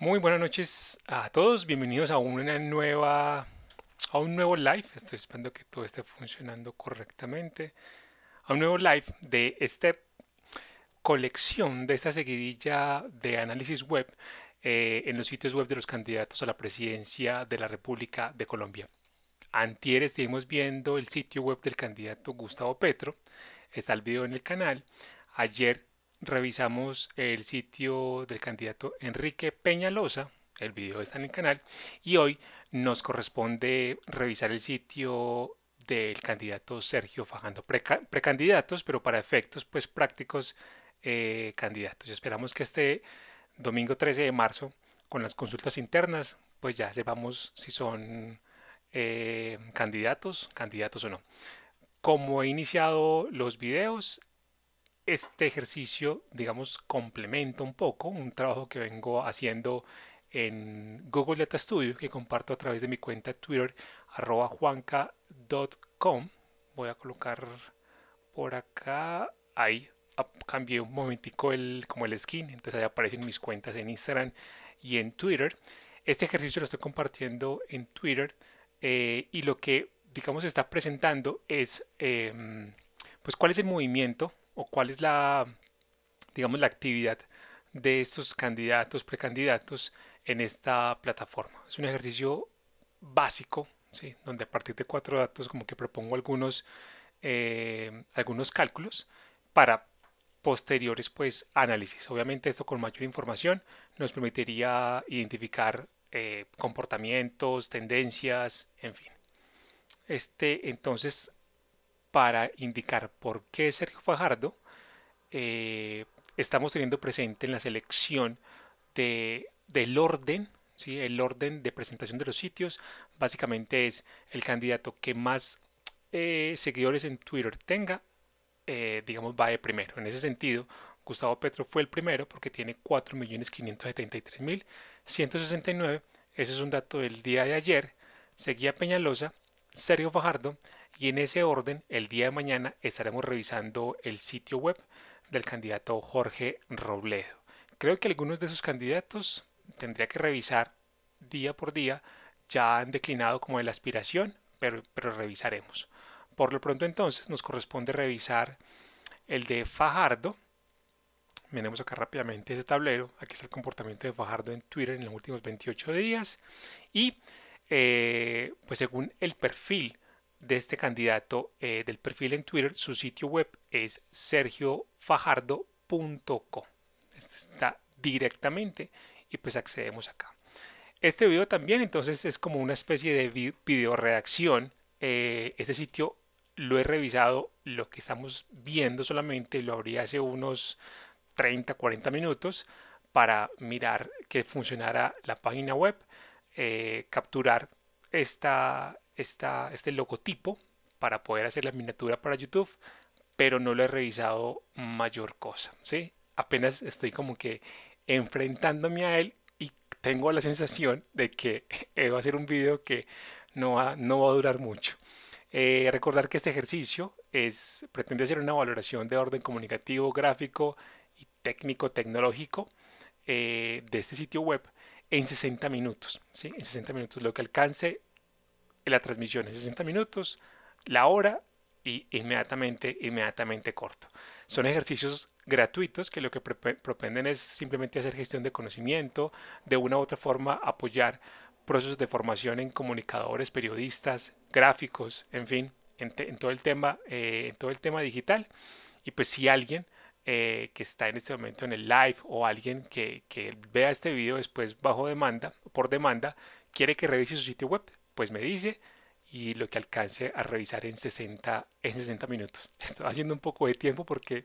Muy buenas noches a todos, bienvenidos a una nueva a un nuevo live, estoy esperando que todo esté funcionando correctamente, a un nuevo live de esta colección, de esta seguidilla de análisis web eh, en los sitios web de los candidatos a la presidencia de la República de Colombia. Antier estuvimos viendo el sitio web del candidato Gustavo Petro, está el video en el canal. Ayer revisamos el sitio del candidato Enrique Peñalosa, el video está en el canal, y hoy nos corresponde revisar el sitio del candidato Sergio Fajando, precandidatos, pero para efectos pues prácticos eh, candidatos. Esperamos que este domingo 13 de marzo, con las consultas internas, pues ya sepamos si son eh, candidatos, candidatos o no. Como he iniciado los videos, este ejercicio, digamos, complementa un poco un trabajo que vengo haciendo en Google Data Studio que comparto a través de mi cuenta Twitter juanca.com. Voy a colocar por acá, ahí cambié un momentico el, como el skin, entonces ahí aparecen mis cuentas en Instagram y en Twitter. Este ejercicio lo estoy compartiendo en Twitter eh, y lo que digamos está presentando es em, pues cuál es el movimiento o cuál es la, digamos, la actividad de estos candidatos, precandidatos en esta plataforma. Es un ejercicio básico, ¿sí? donde a partir de cuatro datos como que propongo algunos, eh, algunos cálculos para posteriores pues análisis. Obviamente esto con mayor información nos permitiría identificar eh, comportamientos, tendencias, en fin. Este entonces para indicar por qué Sergio Fajardo eh, estamos teniendo presente en la selección de, del orden, ¿sí? el orden de presentación de los sitios, básicamente es el candidato que más eh, seguidores en Twitter tenga, eh, digamos, va de primero. En ese sentido, Gustavo Petro fue el primero porque tiene 4.573.169. Ese es un dato del día de ayer. Seguía Peñalosa, Sergio Fajardo, y en ese orden, el día de mañana estaremos revisando el sitio web del candidato Jorge Robledo. Creo que algunos de sus candidatos tendría que revisar día por día, ya han declinado como de la aspiración, pero, revisaremos. Por lo pronto entonces nos corresponde revisar el de Fajardo. Venemos acá rápidamente ese tablero. Aquí está el comportamiento de Fajardo en Twitter en los últimos 28 días. Y eh, pues según el perfil de este candidato eh, del perfil en Twitter, su sitio web es sergiofajardo.com este está directamente y pues accedemos acá. Este video también entonces es como una especie de video redacción. Eh, este sitio lo he revisado, lo que estamos viendo solamente lo abrí hace unos 30, 40 minutos para mirar que funcionara la página web, eh, capturar esta, este logotipo para poder hacer la miniatura para YouTube, pero no lo he revisado mayor cosa, ¿sí? Apenas estoy como que enfrentándome a él y tengo la sensación de que eh, va a ser un vídeo que no va, no va a durar mucho. Eh, recordar que este ejercicio es, pretende hacer una valoración de orden comunicativo, gráfico y técnico-tecnológico eh, de este sitio web en 60 minutos. ¿sí? En 60 minutos, lo que alcance la transmisión en 60 minutos, la hora y inmediatamente, inmediatamente corto. Son ejercicios gratuitos que lo que propenden es simplemente hacer gestión de conocimiento, de una u otra forma apoyar procesos de formación en comunicadores, periodistas, gráficos, en fin, en, todo, el tema, eh, en todo el tema digital. Y pues si alguien eh, que está en este momento en el live o alguien que, que vea este video después bajo demanda, por demanda, quiere que revise su sitio web, pues me dice y lo que alcance a revisar en 60, en 60 minutos. Estoy haciendo un poco de tiempo porque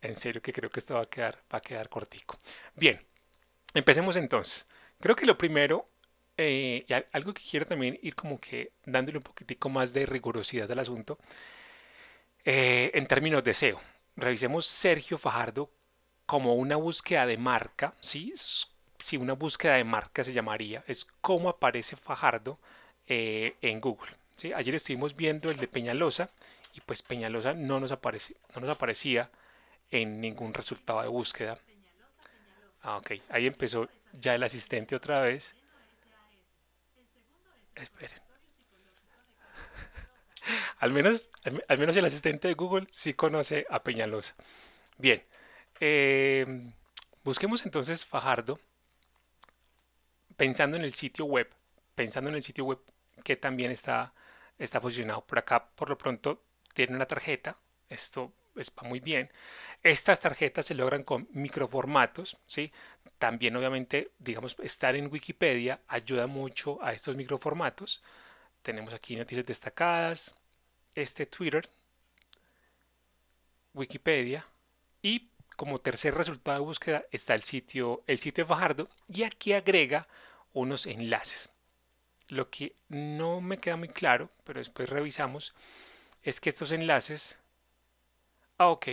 en serio que creo que esto va a quedar, va quedar cortico. Bien, empecemos entonces. Creo que lo primero, eh, algo que quiero también ir como que dándole un poquitico más de rigurosidad al asunto, eh, en términos de SEO. Revisemos Sergio Fajardo como una búsqueda de marca, ¿sí? si una búsqueda de marca se llamaría, es cómo aparece Fajardo eh, en Google. Ayer estuvimos viendo el de Peñalosa y pues Peñalosa no nos, no nos aparecía en ningún resultado de búsqueda. Ah, ok, ahí empezó ya el asistente otra vez. Esperen. al, menos, al, menos el asistente de Google sí conoce a Peñalosa. Bien, eh, busquemos entonces Fajardo pensando en el sitio web, pensando en el sitio web que también está, está posicionado por acá, por lo pronto tiene una tarjeta, esto está muy bien. Estas tarjetas se logran con microformatos, ¿sí? También obviamente, digamos, estar en Wikipedia ayuda mucho a estos microformatos. Tenemos aquí noticias destacadas, este Twitter, Wikipedia y como tercer resultado de búsqueda está el sitio, el sitio Fajardo y aquí agrega unos enlaces. Lo que no me queda muy claro, pero después revisamos, es que estos enlaces... Ah, ok.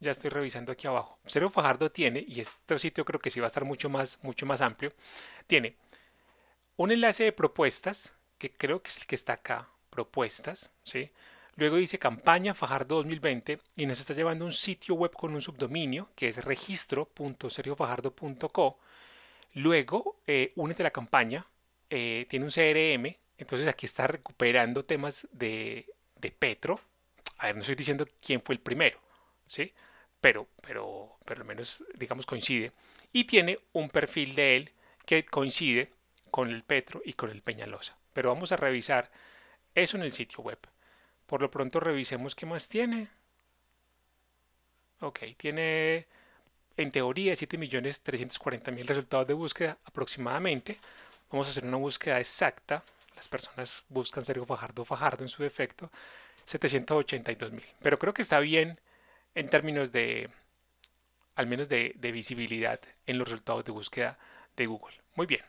Ya estoy revisando aquí abajo. Sergio Fajardo tiene, y este sitio creo que sí va a estar mucho más, mucho más amplio, tiene un enlace de propuestas, que creo que es el que está acá, propuestas, ¿sí? Luego dice campaña Fajardo 2020 y nos está llevando un sitio web con un subdominio que es registro.seriofajardo.co Luego, eh, únete la campaña, eh, tiene un CRM, entonces aquí está recuperando temas de, Petro. A ver, no estoy diciendo quién fue el primero, ¿sí? Pero, pero, pero al menos, digamos, coincide. Y tiene un perfil de él que coincide con el Petro y con el Peñalosa. Pero vamos a revisar eso en el sitio web. Por lo pronto revisemos qué más tiene. Ok, tiene en teoría 7.340.000 resultados de búsqueda aproximadamente. Vamos a hacer una búsqueda exacta. Las personas buscan Sergio Fajardo Fajardo en su defecto. 782.000. Pero creo que está bien en términos de, al menos de, visibilidad en los resultados de búsqueda de Google. Muy bien.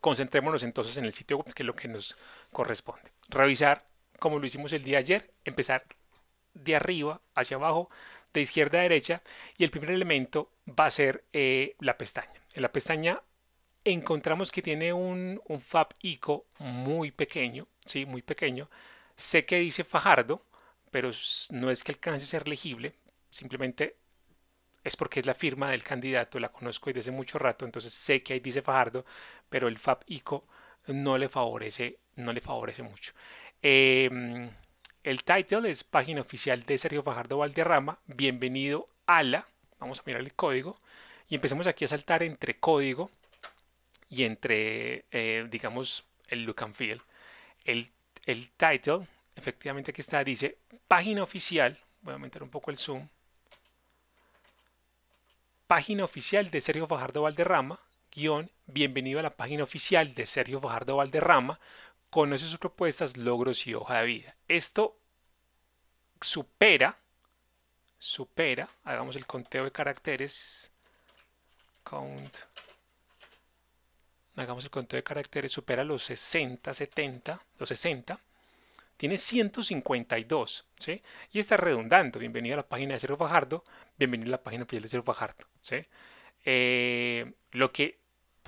Concentrémonos entonces en el sitio web, que es lo que nos corresponde. Revisar como lo hicimos el día ayer, empezar de arriba hacia abajo de izquierda a derecha y el primer elemento va a ser eh, la pestaña. En la pestaña encontramos que tiene un, un ICO muy pequeño, sí, muy pequeño. Sé que dice Fajardo, pero no es que alcance a ser legible, simplemente es porque es la firma del candidato, la conozco desde hace mucho rato, entonces sé que ahí dice Fajardo, pero el fab ICO no le favorece, no le favorece mucho. Eh, el title es página oficial de Sergio Fajardo Valderrama. Bienvenido a la. Vamos a mirar el código. Y empecemos aquí a saltar entre código y entre, eh, digamos, el look and feel. El, el title, efectivamente aquí está, dice página oficial. Voy a aumentar un poco el zoom. Página oficial de Sergio Fajardo Valderrama. Guión, bienvenido a la página oficial de Sergio Fajardo Valderrama conoce sus propuestas, logros y hoja de vida. Esto supera, supera, hagamos el conteo de caracteres, count, hagamos el conteo de caracteres, supera los 60, 70, los 60, tiene 152, ¿sí? Y está redundando. Bienvenido a la página de Cero Fajardo, bienvenido a la página de Cero Fajardo, ¿sí? Eh, lo que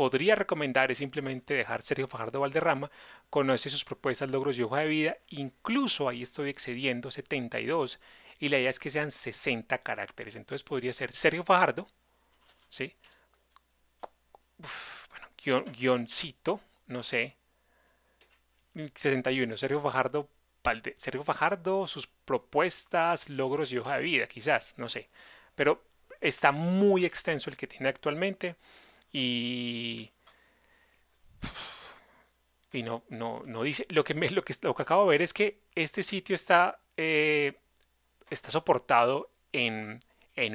podría recomendar es simplemente dejar Sergio Fajardo Valderrama, conoce sus propuestas, logros y hoja de vida, incluso ahí estoy excediendo 72 y la idea es que sean 60 caracteres, entonces podría ser Sergio Fajardo, ¿sí? guioncito, no sé, 61, Sergio Fajardo Sergio Fajardo, sus propuestas, logros y hoja de vida, quizás, no sé. Pero está muy extenso el que tiene actualmente y no, no, no dice. Lo que, me, lo, que, acabo de ver es que este sitio está, eh, está soportado en,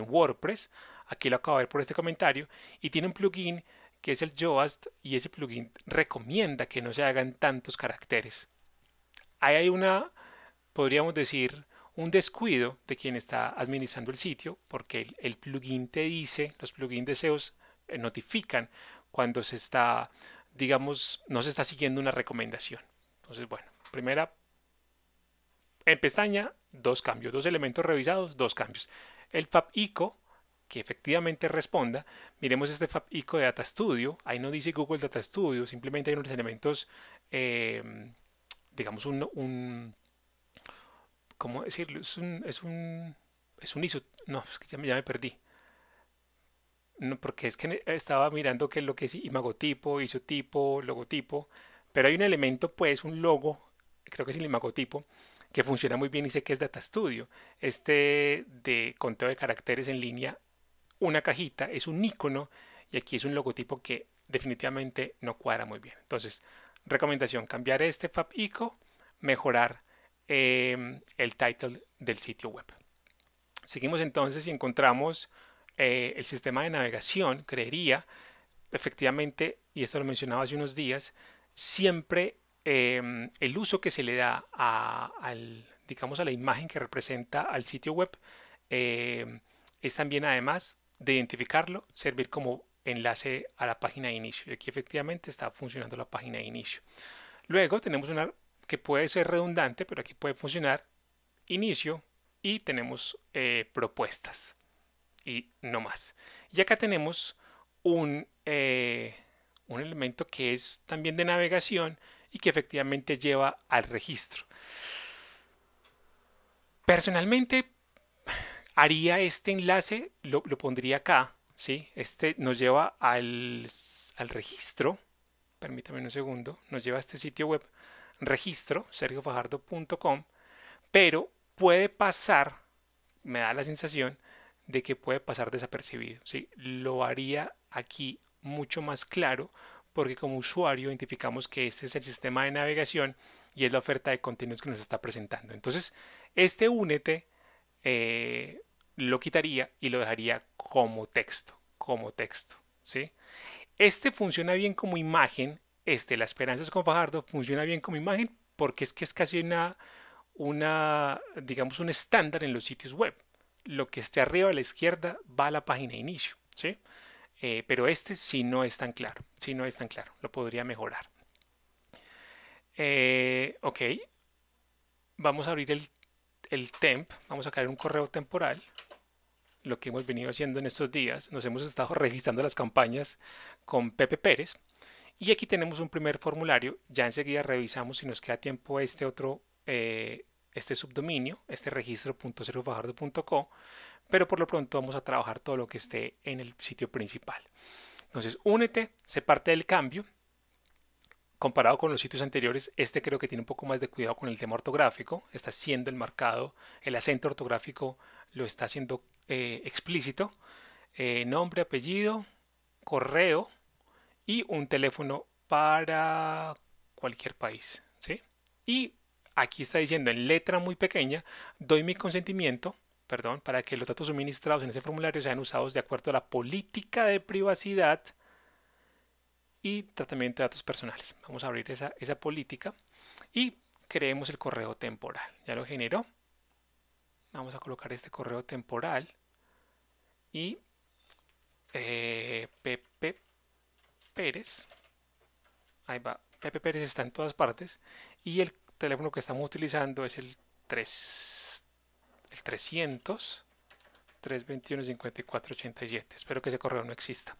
WordPress. Aquí lo acabo de ver por este comentario. Y tiene un plugin que es el Yoast. Y ese plugin recomienda que no se hagan tantos caracteres. Ahí hay una, podríamos decir, un descuido de quien está administrando el sitio. Porque el, plugin te dice, los plugins de SEOs eh, notifican cuando se está, digamos, no se está siguiendo una recomendación. Entonces, bueno, primera, en pestaña, dos cambios, dos elementos revisados, dos cambios. El ICO que efectivamente responda, miremos este ICO de Data Studio, ahí no dice Google Data Studio, simplemente hay unos elementos, em, digamos, un, ¿cómo decirlo? Es un, es un, es un ISO, no, es que ya me perdí, no, porque es que estaba mirando qué es lo que es imagotipo, isotipo, logotipo, pero hay un elemento, pues, un logo, creo que es el imagotipo, que funciona muy bien y sé que es Data Studio. Este de conteo de caracteres en línea, una cajita, es un icono y aquí es un logotipo que definitivamente no cuadra muy bien. Entonces, recomendación, cambiar este FabIco, mejorar eh, el title del sitio web. Seguimos entonces y encontramos eh, el sistema de navegación creería efectivamente, y esto lo mencionaba hace unos días, siempre em, el uso que se le da a, al, digamos, a la imagen que representa al sitio web em, es también además de identificarlo, servir como enlace a la página de inicio. Y aquí efectivamente está funcionando la página de inicio. Luego tenemos una que puede ser redundante, pero aquí puede funcionar inicio y tenemos eh, propuestas y no más. Y acá tenemos un, eh, un elemento que es también de navegación y que efectivamente lleva al registro. Personalmente haría este enlace, lo, pondría acá, ¿sí? Este nos lleva al, al registro, permítame un segundo, nos lleva a este sitio web, registro, sergiofajardo.com, pero puede pasar, me da la sensación, de que puede pasar desapercibido. ¿sí? Lo haría aquí mucho más claro porque como usuario identificamos que este es el sistema de navegación y es la oferta de contenidos que nos está presentando. Entonces, este únete eh, lo quitaría y lo dejaría como texto, como texto. ¿sí? Este funciona bien como imagen, este, la esperanza con Fajardo funciona bien como imagen porque es que es casi una, una digamos, un estándar en los sitios web lo que esté arriba a la izquierda va a la página de inicio, ¿sí? Eh, pero este sí no es tan claro, sí no es tan claro, lo podría mejorar. Eh, ok, vamos a abrir el, temp, vamos a crear un correo temporal, lo que hemos venido haciendo en estos días, nos hemos estado registrando las campañas con Pepe Pérez, y aquí tenemos un primer formulario, ya enseguida revisamos si nos queda tiempo este otro eh, este subdominio, este registro.servofajordo.co, pero por lo pronto vamos a trabajar todo lo que esté en el sitio principal. Entonces, únete, se parte del cambio. Comparado con los sitios anteriores, este creo que tiene un poco más de cuidado con el tema ortográfico, está siendo el marcado, el acento ortográfico lo está haciendo eh, explícito, eh, nombre, apellido, correo y un teléfono para cualquier país, ¿sí? Y aquí está diciendo en letra muy pequeña, doy mi consentimiento, perdón, para que los datos suministrados en ese formulario sean usados de acuerdo a la política de privacidad y tratamiento de datos personales. Vamos a abrir esa, política y creemos el correo temporal. Ya lo generó. Vamos a colocar este correo temporal y eh, Pepe Pérez. Ahí va. Pepe Pérez está en todas partes. Y el teléfono que estamos utilizando es el 3, el 300 321 5487. Espero que ese correo no exista.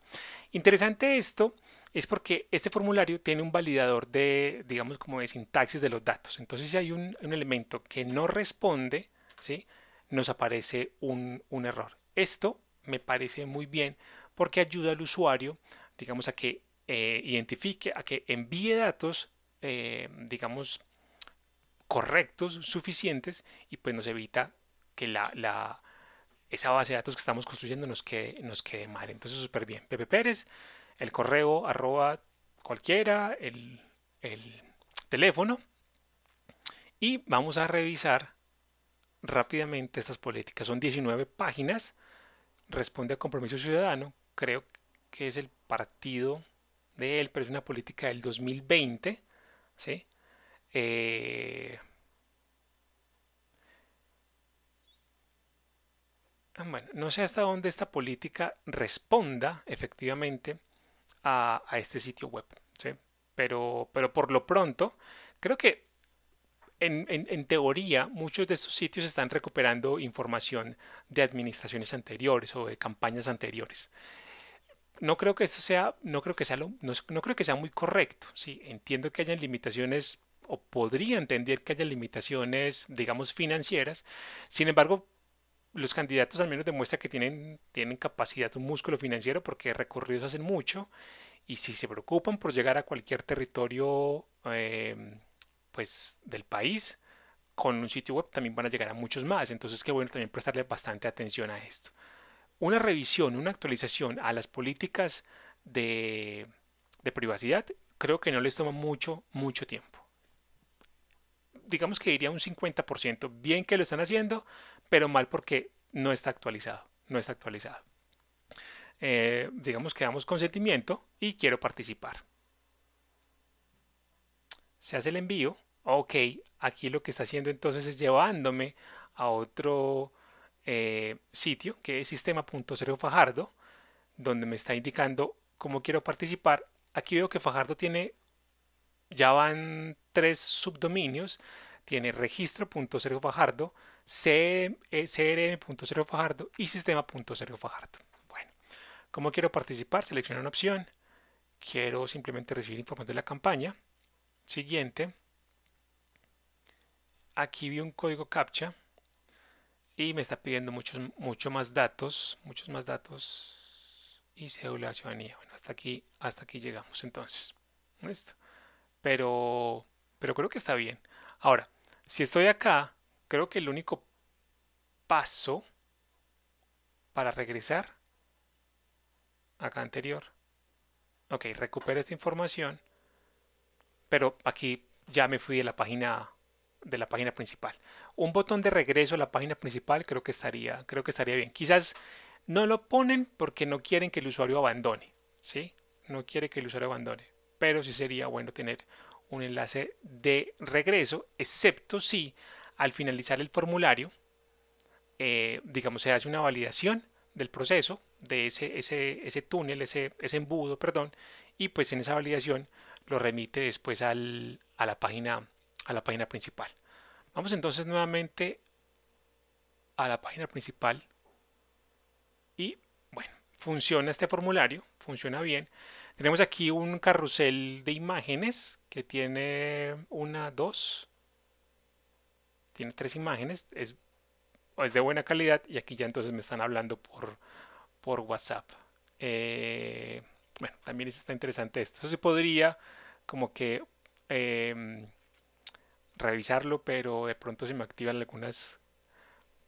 Interesante esto es porque este formulario tiene un validador de, digamos, como de sintaxis de los datos. Entonces, si hay un, elemento que no responde, ¿sí? nos aparece un, error. Esto me parece muy bien porque ayuda al usuario, digamos, a que eh, identifique, a que envíe datos, eh, digamos, correctos, suficientes, y pues nos evita que la, la esa base de datos que estamos construyendo nos quede, nos quede mal. Entonces, súper bien. Pepe Pérez, el correo arroba cualquiera, el, el teléfono. Y vamos a revisar rápidamente estas políticas. Son 19 páginas. Responde a Compromiso Ciudadano. Creo que es el partido de él, pero es una política del 2020. ¿sí? Eh, no sé hasta dónde esta política responda efectivamente a, este sitio web, pero, pero por lo pronto creo que en, teoría, muchos de estos sitios están recuperando información de administraciones anteriores o de campañas anteriores. No creo que esto sea, no creo que sea, no, creo que sea muy correcto. Sí, entiendo que hayan limitaciones o podría entender que haya limitaciones, digamos, financieras. Sin embargo, los candidatos al menos demuestran que tienen, tienen capacidad, un músculo financiero, porque recorridos hacen mucho y si se preocupan por llegar a cualquier territorio em, pues, del país con un sitio web, también van a llegar a muchos más. Entonces, que bueno también prestarle bastante atención a esto. Una revisión, una actualización a las políticas de, de privacidad, creo que no les toma mucho, mucho tiempo digamos que iría un 50%, bien que lo están haciendo, pero mal porque no está actualizado, no está actualizado. Eh, digamos que damos consentimiento y quiero participar. Se hace el envío, ok, aquí lo que está haciendo entonces es llevándome a otro eh, sitio que es sistema.0 Fajardo, donde me está indicando cómo quiero participar. Aquí veo que Fajardo tiene ya van tres subdominios. Tiene registro.0 eh, Fajardo, y sistema.0 Bueno, ¿cómo quiero participar? Selecciono una opción. Quiero simplemente recibir información de la campaña. Siguiente. Aquí vi un código CAPTCHA y me está pidiendo muchos mucho más datos, muchos más datos y cédula ciudadanía. Bueno, hasta aquí, hasta aquí llegamos entonces. Listo pero, creo que está bien. Ahora, si estoy acá, creo que el único paso para regresar acá anterior. Ok, recupero esta información, pero aquí ya me fui de la página de la página principal. Un botón de regreso a la página principal creo que estaría, creo que estaría bien. Quizás no lo ponen porque no quieren que el usuario abandone, ¿sí? No quiere que el usuario abandone pero sí sería bueno tener un enlace de regreso, excepto si al finalizar el formulario, eh, digamos, se hace una validación del proceso, de ese, ese, ese túnel, ese, ese, embudo, perdón, y pues en esa validación lo remite después al, a, la página, a la página principal. Vamos entonces nuevamente a la página principal y bueno, funciona este formulario, funciona bien. Tenemos aquí un carrusel de imágenes que tiene una, dos, tiene tres imágenes, es, de buena calidad y aquí ya entonces me están hablando por, por WhatsApp. Eh, bueno, también está interesante esto. Eso se podría como que em, revisarlo, pero de pronto se me activan algunas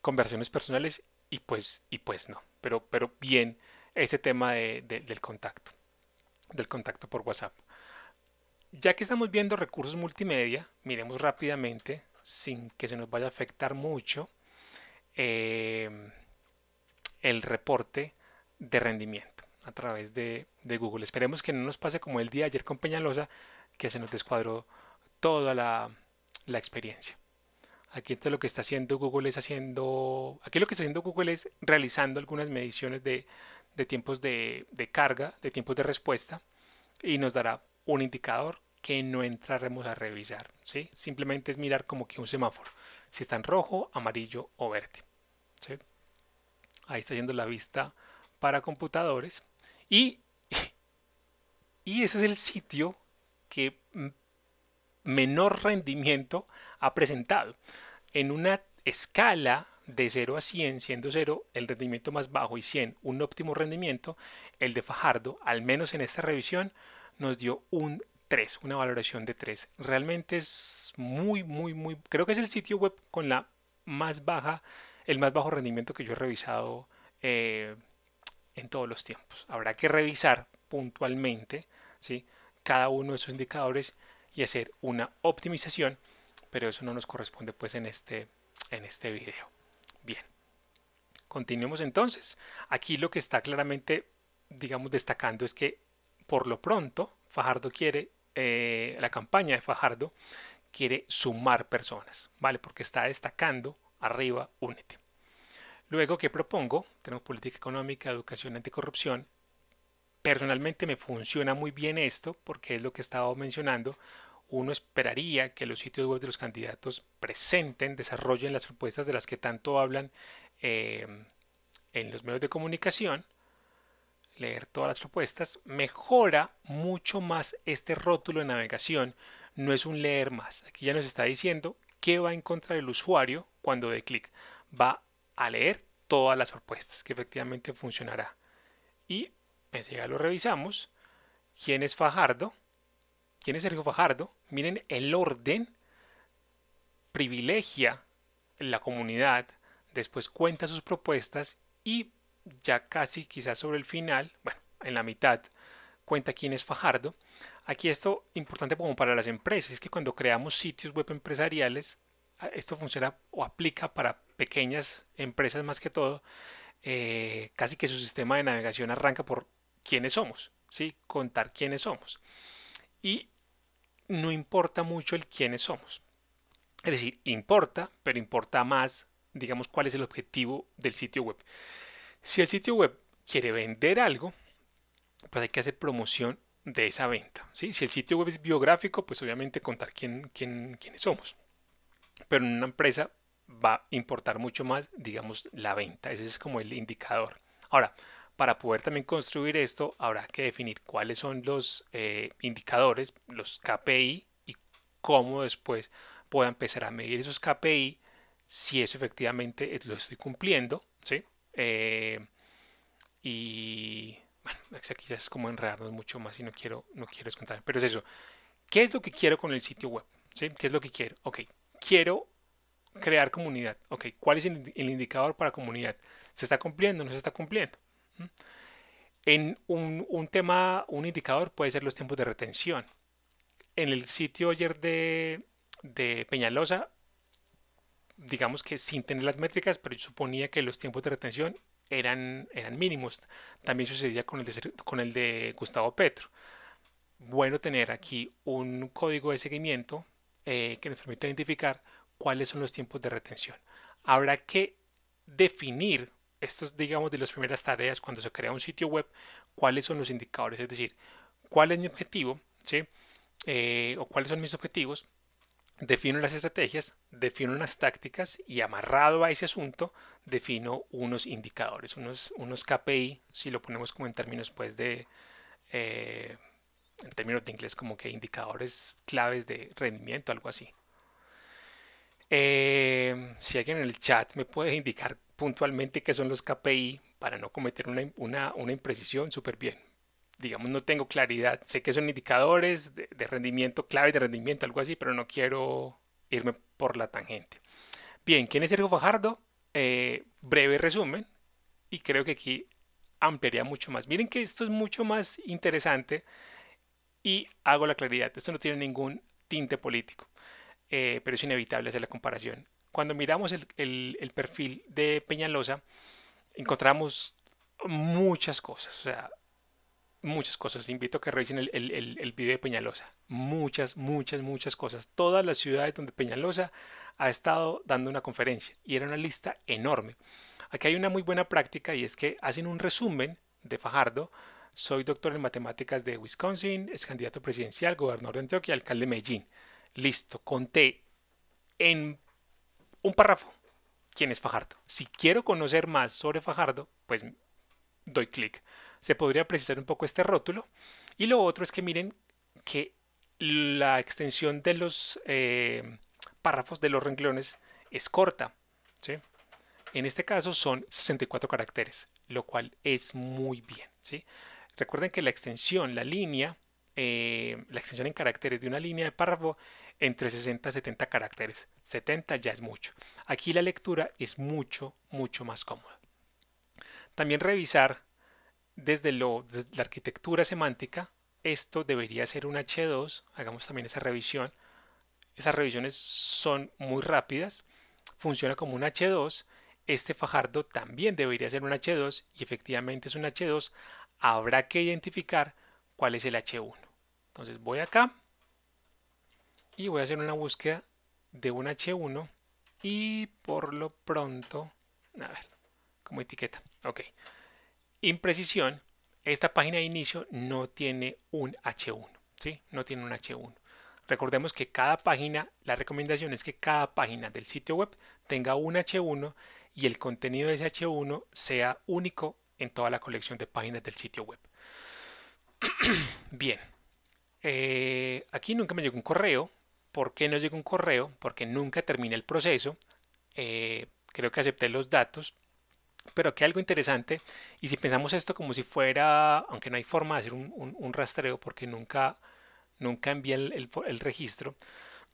conversiones personales y pues, y pues no. Pero, pero bien ese tema del contacto del contacto por WhatsApp. Ya que estamos viendo recursos multimedia, miremos rápidamente, sin que se nos vaya a afectar mucho, eh, el reporte de rendimiento a través de, Google. Esperemos que no nos pase como el día de ayer con Peñalosa, que se nos descuadró toda la, la experiencia. Aquí entonces lo que está haciendo Google es haciendo, aquí lo que está haciendo Google es realizando algunas mediciones de, de tiempos de, carga, de tiempos de respuesta, y nos dará un indicador que no entraremos a revisar. ¿sí? Simplemente es mirar como que un semáforo, si está en rojo, amarillo o verde. Ahí está yendo la vista para computadores. Y, y ese es el sitio que menor rendimiento ha presentado. En una escala de 0 a 100, siendo 0 el rendimiento más bajo y 100 un óptimo rendimiento, el de Fajardo, al menos en esta revisión, nos dio un 3, una valoración de 3. Realmente es muy, muy, muy, creo que es el sitio web con la más baja, el más bajo rendimiento que yo he revisado eh, en todos los tiempos. Habrá que revisar puntualmente ¿sí? cada uno de esos indicadores y hacer una optimización, pero eso no nos corresponde pues en este, en este video. Bien, continuemos entonces. Aquí lo que está claramente, digamos, destacando es que por lo pronto Fajardo quiere, eh, la campaña de Fajardo quiere sumar personas, ¿vale? Porque está destacando arriba, únete. Luego, ¿qué propongo? Tenemos política económica, educación anticorrupción. Personalmente me funciona muy bien esto porque es lo que estaba mencionando, uno esperaría que los sitios web de los candidatos presenten, desarrollen las propuestas de las que tanto hablan em, en los medios de comunicación, leer todas las propuestas, mejora mucho más este rótulo de navegación. No es un leer más. Aquí ya nos está diciendo qué va a encontrar el usuario cuando dé clic. Va a leer todas las propuestas, que efectivamente funcionará. Y enseguida lo revisamos. ¿Quién es Fajardo? ¿Quién es Sergio Fajardo? Miren el orden, privilegia la comunidad, después cuenta sus propuestas y ya casi quizás sobre el final, bueno, en la mitad, cuenta quién es Fajardo. Aquí esto importante como para las empresas, es que cuando creamos sitios web empresariales, ah, esto funciona o aplica para pequeñas empresas más que todo, eh, casi que su sistema de navegación arranca por quiénes somos, ¿sí? contar quiénes somos y no importa mucho el quiénes somos. Es decir, importa, pero importa más, digamos, cuál es el objetivo del sitio web. Si el sitio web quiere vender algo, pues hay que hacer promoción de esa venta. Si el sitio web es biográfico, pues obviamente contar quién, quién, quiénes somos. Pero en una empresa va a importar mucho más, digamos, la venta. Ese es como el indicador. Ahora, para poder también construir esto, habrá que definir cuáles son los eh, indicadores, los KPI, y cómo después pueda empezar a medir esos KPI, si eso efectivamente lo estoy cumpliendo, ¿sí? Eh, y bueno, aquí ya es como enredarnos mucho más y no quiero, no quiero descontar, pero es eso. ¿Qué es lo que quiero con el sitio web? ¿Sí? ¿Qué es lo que quiero? Ok, quiero crear comunidad. Ok, ¿cuál es el indicador para comunidad? ¿Se está cumpliendo o no se está cumpliendo? En un, tema, un indicador puede ser los tiempos de retención. En el sitio ayer de, Peñalosa, digamos que sin tener las métricas, pero yo suponía que los tiempos de retención eran, eran mínimos. También sucedía con el, de, con el de Gustavo Petro. Bueno tener aquí un código de seguimiento eh, que nos permite identificar cuáles son los tiempos de retención. Habrá que definir estos, digamos, de las primeras tareas cuando se crea un sitio web, cuáles son los indicadores, es decir, cuál es mi objetivo, ¿sí? Eh, o cuáles son mis objetivos, defino las estrategias, defino las tácticas y amarrado a ese asunto defino unos indicadores, unos, unos KPI, si lo ponemos como en términos pues de, eh, en términos de inglés, como que indicadores claves de rendimiento, algo así. Eh, si alguien en el chat me puede indicar puntualmente qué son los KPI para no cometer una, imprecisión súper bien. Digamos, no tengo claridad. Sé que son indicadores de, rendimiento, clave de rendimiento, algo así, pero no quiero irme por la tangente. Bien, ¿quién es Sergio Fajardo? Eh, breve resumen, y creo que aquí ampliaría mucho más. Miren que esto es mucho más interesante y hago la claridad, esto no tiene ningún tinte político, eh, pero es inevitable hacer la comparación cuando miramos el, el, perfil de Peñalosa, encontramos muchas cosas, o sea, muchas cosas. invito a que revisen el, el, el, video de Peñalosa. Muchas, muchas, muchas cosas. Todas las ciudades donde Peñalosa ha estado dando una conferencia. Y era una lista enorme. Aquí hay una muy buena práctica y es que hacen un resumen de Fajardo. Soy doctor en matemáticas de Wisconsin, es candidato presidencial, gobernador de Antioquia, alcalde de Medellín. Listo, conté en un párrafo. ¿Quién es Fajardo? Si quiero conocer más sobre Fajardo, pues doy clic. Se podría precisar un poco este rótulo. Y lo otro es que miren que la extensión de los eh, párrafos, de los renglones, es corta. En este caso son 64 caracteres, lo cual es muy bien. Recuerden que la extensión, la línea, eh, la extensión en caracteres de una línea de párrafo entre 60 y 70 caracteres. 70 ya es mucho. Aquí la lectura es mucho, mucho más cómoda. También revisar desde, lo, desde la arquitectura semántica, esto debería ser un H2, hagamos también esa revisión. Esas revisiones son muy rápidas, funciona como un H2. Este Fajardo también debería ser un H2 y efectivamente es un H2. Habrá que identificar cuál es el H1. Entonces voy acá, y voy a hacer una búsqueda de un H1 y por lo pronto, a ver, como etiqueta, ok. Imprecisión, esta página de inicio no tiene un H1, ¿sí? No tiene un H1. Recordemos que cada página, la recomendación es que cada página del sitio web tenga un H1 y el contenido de ese H1 sea único en toda la colección de páginas del sitio web. Bien, eh, aquí nunca me llegó un correo, por qué no llega un correo, porque nunca termina el proceso, eh, creo que acepté los datos, pero que algo interesante, y si pensamos esto como si fuera, aunque no hay forma de hacer un, un, rastreo porque nunca, nunca el, el, registro,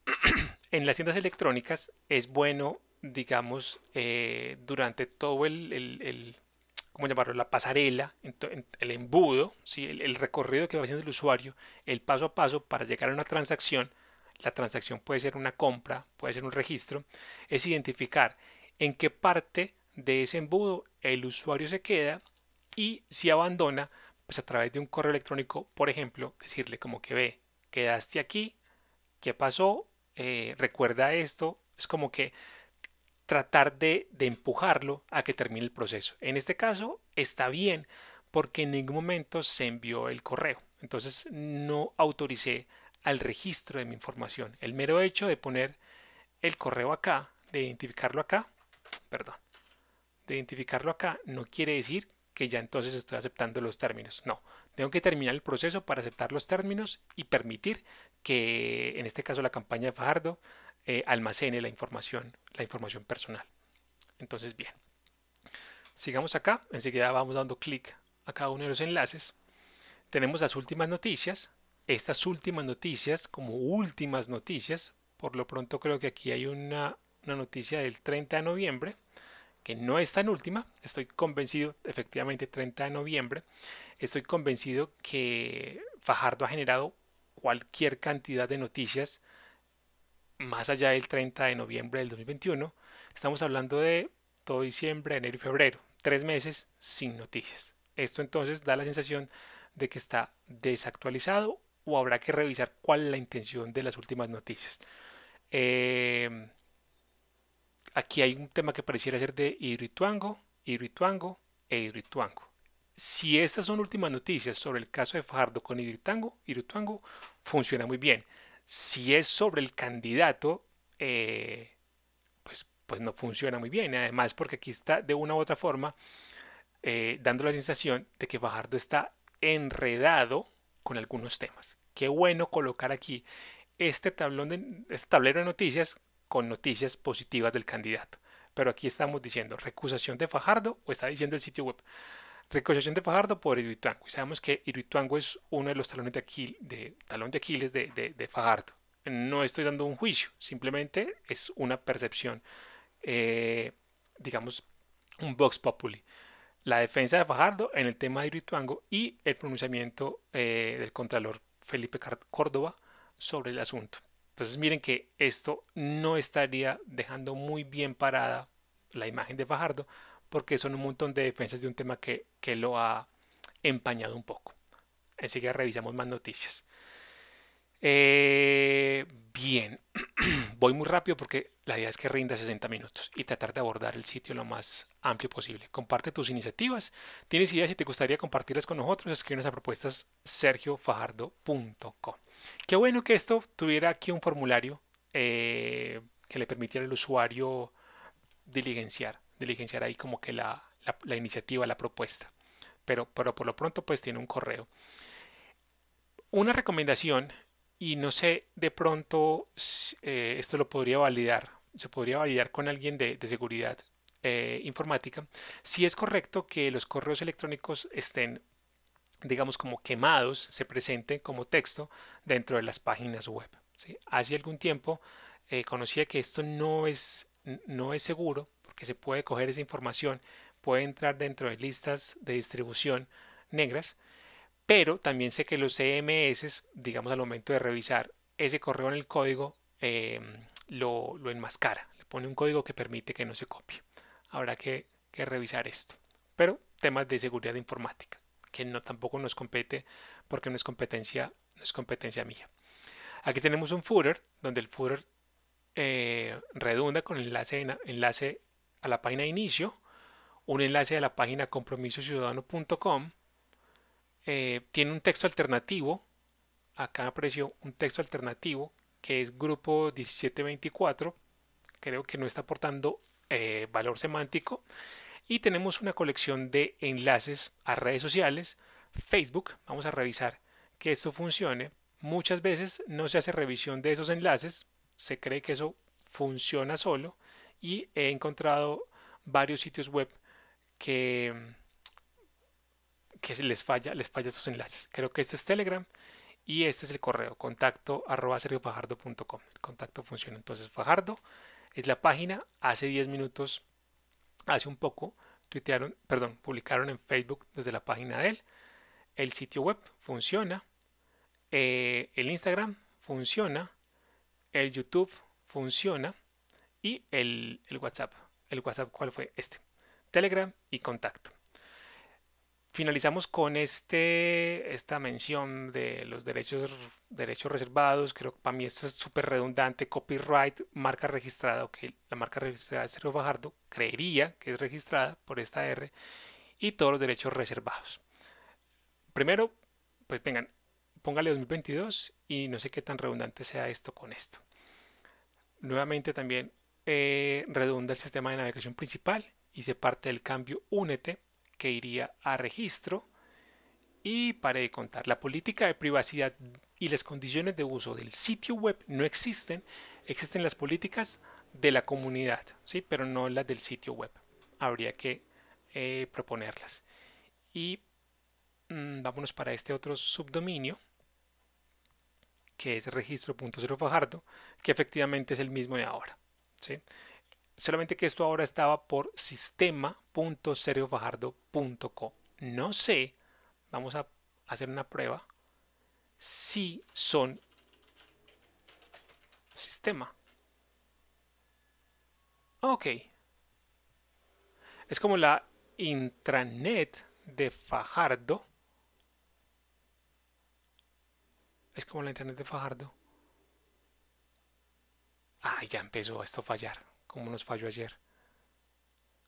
en las tiendas electrónicas es bueno, digamos, eh, durante todo el, el ¿cómo llamarlo? La pasarela, el embudo, ¿sí? el, el, recorrido que va haciendo el usuario, el paso a paso para llegar a una transacción, la transacción puede ser una compra, puede ser un registro, es identificar en qué parte de ese embudo el usuario se queda y si abandona, pues a través de un correo electrónico, por ejemplo, decirle como que ve, quedaste aquí, ¿qué pasó? Eh, recuerda esto, es como que tratar de, de empujarlo a que termine el proceso. En este caso está bien porque en ningún momento se envió el correo, entonces no autoricé al registro de mi información. El mero hecho de poner el correo acá, de identificarlo acá, perdón, de identificarlo acá, no quiere decir que ya entonces estoy aceptando los términos. No, tengo que terminar el proceso para aceptar los términos y permitir que, en este caso, la campaña de Fajardo eh, almacene la información, la información personal. Entonces, bien, sigamos acá. Enseguida vamos dando clic a cada uno de los enlaces. Tenemos las últimas noticias, estas últimas noticias como últimas noticias. Por lo pronto creo que aquí hay una, noticia del 30 de noviembre que no es tan última. Estoy convencido, efectivamente 30 de noviembre, estoy convencido que Fajardo ha generado cualquier cantidad de noticias más allá del 30 de noviembre del 2021. Estamos hablando de todo diciembre, enero y febrero, tres meses sin noticias. Esto entonces da la sensación de que está desactualizado o habrá que revisar cuál es la intención de las últimas noticias. Em, aquí hay un tema que pareciera ser de Irituango, Irituango, e Irituango. Si estas son últimas noticias sobre el caso de Fajardo con Irituango, Irituango, funciona muy bien. Si es sobre el candidato, eh, pues, pues no funciona muy bien. Además, porque aquí está de una u otra forma eh, dando la sensación de que Fajardo está enredado con algunos temas. Qué bueno colocar aquí este, tablón de, este tablero de noticias con noticias positivas del candidato. Pero aquí estamos diciendo recusación de Fajardo o está diciendo el sitio web. Recusación de Fajardo por Irituango. Y sabemos que Irituango es uno de los talones de, de, talón de Aquiles de, Fajardo. No estoy dando un juicio, simplemente es una percepción, eh, digamos, un vox populi la defensa de Fajardo en el tema de rituango y el pronunciamiento eh, del Contralor Felipe Córdoba sobre el asunto. Entonces miren que esto no estaría dejando muy bien parada la imagen de Fajardo porque son un montón de defensas de un tema que, que lo ha empañado un poco. Enseguida revisamos más noticias. Eh, bien, voy muy rápido porque la idea es que rinda 60 minutos y tratar de abordar el sitio lo más amplio posible. Comparte tus iniciativas, tienes ideas y te gustaría compartirlas con nosotros, escríbenos a propuestas sergiofajardo.com. Qué bueno que esto tuviera aquí un formulario eh, que le permitiera al usuario diligenciar, diligenciar ahí como que la, la, iniciativa, la propuesta. Pero, pero por lo pronto pues tiene un correo. Una recomendación y no sé, de pronto eh, esto lo podría validar, se podría validar con alguien de, seguridad eh, informática, si es correcto que los correos electrónicos estén, digamos, como quemados, se presenten como texto dentro de las páginas web. Hace algún tiempo eh, conocía que esto no es, no es seguro, porque se puede coger esa información, puede entrar dentro de listas de distribución negras, pero también sé que los CMS, digamos al momento de revisar ese correo en el código, em, lo, enmascara, le pone un código que permite que no se copie. Habrá que, revisar esto. Pero temas de seguridad informática, que no tampoco nos compete porque no es competencia, no es competencia mía. Aquí tenemos un footer, donde el footer eh, redunda con enlace, enlace a la página de inicio, un enlace a la página compromisociudadano.com, eh, tiene un texto alternativo. Acá apareció un texto alternativo que es grupo 1724. Creo que no está aportando eh, valor semántico. Y tenemos una colección de enlaces a redes sociales. Facebook, vamos a revisar que esto funcione. Muchas veces no se hace revisión de esos enlaces. Se cree que eso funciona solo. Y he encontrado varios sitios web que que les falla, les falla sus enlaces. Creo que este es Telegram y este es el correo, contacto El contacto funciona. Entonces, Fajardo es la página. Hace 10 minutos, hace un poco, tuitearon, perdón, publicaron en Facebook desde la página de él. El sitio web funciona. Eh, el Instagram funciona. El YouTube funciona. Y el WhatsApp. ¿El WhatsApp cuál fue? Este. Telegram y contacto finalizamos con este, esta mención de los derechos, derechos reservados. Creo que para mí esto es súper redundante. Copyright, marca registrada. Ok, la marca registrada de Sergio Fajardo creería que es registrada por esta R. Y todos los derechos reservados. Primero, pues vengan, póngale 2022 y no sé qué tan redundante sea esto con esto. Nuevamente también eh, redunda el sistema de navegación principal y se parte del cambio únete que iría a registro y para de contar. La política de privacidad y las condiciones de uso del sitio web no existen, existen las políticas de la comunidad, ¿sí? pero no las del sitio web. Habría que eh, proponerlas. Y mm, vámonos para este otro subdominio que es registro.0 Fajardo, que efectivamente es el mismo de ahora. ¿sí? solamente que esto ahora estaba por sistema.seriofajardo.co. No sé, vamos a hacer una prueba, si son sistema. Ok. Es como la intranet de Fajardo. Es como la intranet de Fajardo. Ah, ya empezó esto a fallar como nos falló ayer.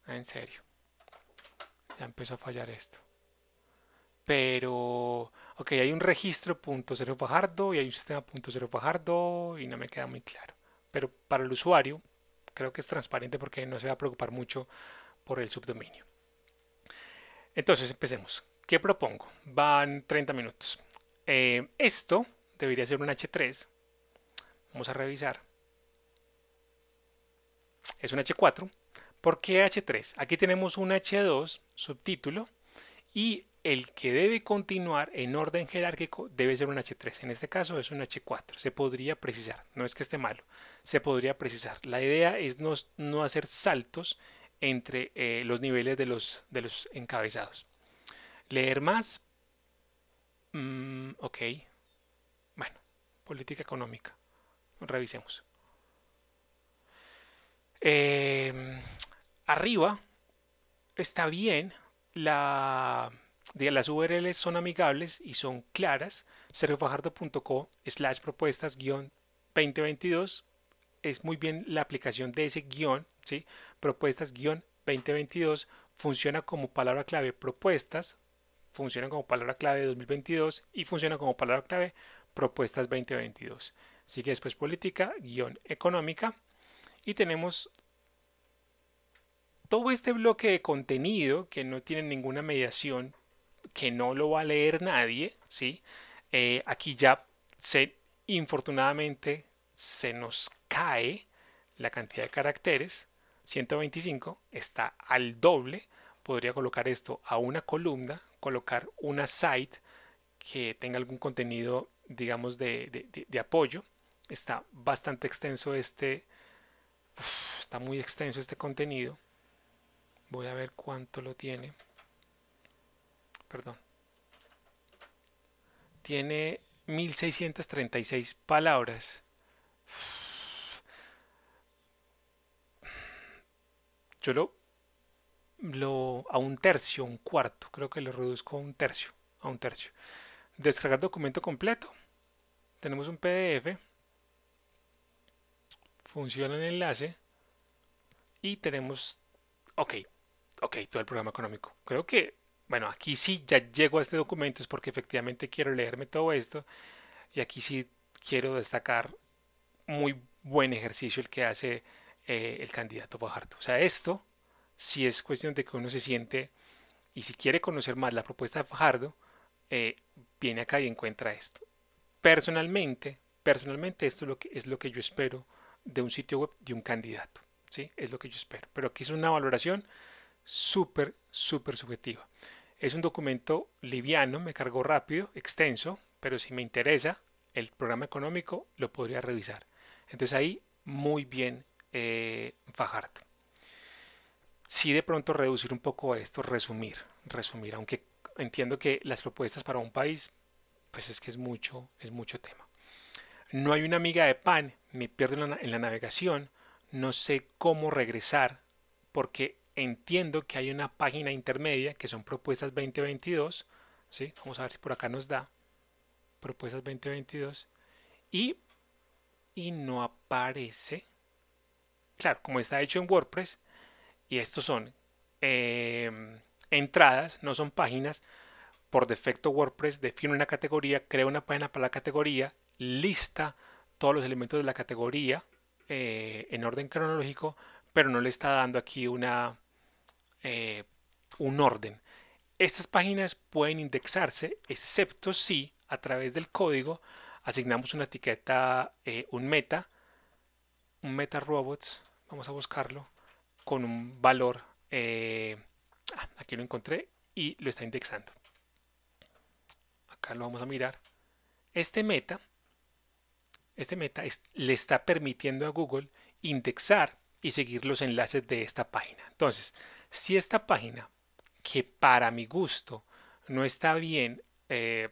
Ah, en serio. Ya empezó a fallar esto. Pero, ok, hay un registro Fajardo y hay un sistema Fajardo y no me queda muy claro. Pero para el usuario creo que es transparente porque no se va a preocupar mucho por el subdominio. Entonces, empecemos. ¿Qué propongo? Van 30 minutos. Eh, esto debería ser un H3. Vamos a revisar es un H4. ¿Por qué H3? Aquí tenemos un H2 subtítulo y el que debe continuar en orden jerárquico debe ser un H3. En este caso es un H4. Se podría precisar, no es que esté malo, se podría precisar. La idea es no, hacer saltos entre eh, los niveles de los, de los encabezados. Leer más. Mm, ok. Bueno, política económica. Revisemos. Em, arriba está bien, la, las URLs son amigables y son claras. sergiofajardo.co slash propuestas guión 2022 es muy bien la aplicación de ese guión, ¿sí? propuestas guión 2022 funciona como palabra clave propuestas, funciona como palabra clave 2022 y funciona como palabra clave propuestas 2022. Sigue después política guión económica y tenemos todo este bloque de contenido que no tiene ninguna mediación, que no lo va a leer nadie, ¿sí? Eh, aquí ya se, infortunadamente se nos cae la cantidad de caracteres, 125 está al doble, podría colocar esto a una columna, colocar una site que tenga algún contenido, digamos, de apoyo. Está bastante extenso este, está muy extenso este contenido. Voy a ver cuánto lo tiene. Perdón. Tiene 1636 palabras. Yo lo, lo a un tercio, un cuarto, creo que lo reduzco a un tercio, a un tercio. Descargar documento completo. Tenemos un PDF funciona el enlace y tenemos, ok, ok, todo el programa económico. Creo que, bueno, aquí sí ya llego a este documento es porque efectivamente quiero leerme todo esto y aquí sí quiero destacar muy buen ejercicio el que hace eh, el candidato Fajardo. O sea, esto Si es cuestión de que uno se siente y si quiere conocer más la propuesta de Fajardo, eh, viene acá y encuentra esto. Personalmente, personalmente esto es lo que, es lo que yo espero de un sitio web de un candidato. ¿sí? Es lo que yo espero. Pero aquí es una valoración súper, súper subjetiva. Es un documento liviano, me cargo rápido, extenso, pero si me interesa el programa económico, lo podría revisar. Entonces ahí, muy bien, bajarte eh, Si de pronto reducir un poco esto, resumir, resumir, aunque entiendo que las propuestas para un país, pues es que es mucho, es mucho tema. No hay una miga de pan, me pierdo en la, navegación, no sé cómo regresar porque entiendo que hay una página intermedia que son propuestas 2022. ¿sí? Vamos a ver si por acá nos da propuestas 2022. Y, y no aparece. Claro, como está hecho en WordPress, y estos son em, entradas, no son páginas. Por defecto WordPress define una categoría, crea una página para la categoría lista todos los elementos de la categoría eh, en orden cronológico, pero no le está dando aquí una, eh, un orden. Estas páginas pueden indexarse, excepto si a través del código asignamos una etiqueta, eh, un meta, un meta robots, vamos a buscarlo, con un valor, ah, aquí lo encontré y lo está indexando. Acá lo vamos a mirar. Este meta este meta le está permitiendo a Google indexar y seguir los enlaces de esta página. Entonces, si esta página, que para mi gusto no está bien, eh,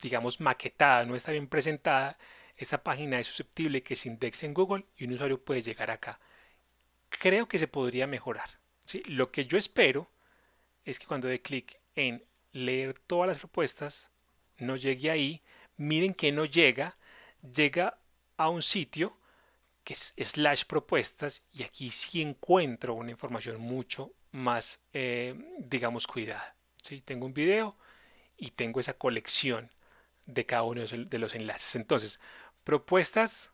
digamos, maquetada, no está bien presentada, esta página es susceptible que se indexe en Google y un usuario puede llegar acá. Creo que se podría mejorar. Lo que yo espero es que cuando dé clic en leer todas las propuestas, no llegue ahí, miren que no llega llega a un sitio que es slash propuestas y aquí sí encuentro una información mucho más, eh, digamos, cuidada. ¿sí? Tengo un video y tengo esa colección de cada uno de los enlaces. Entonces, propuestas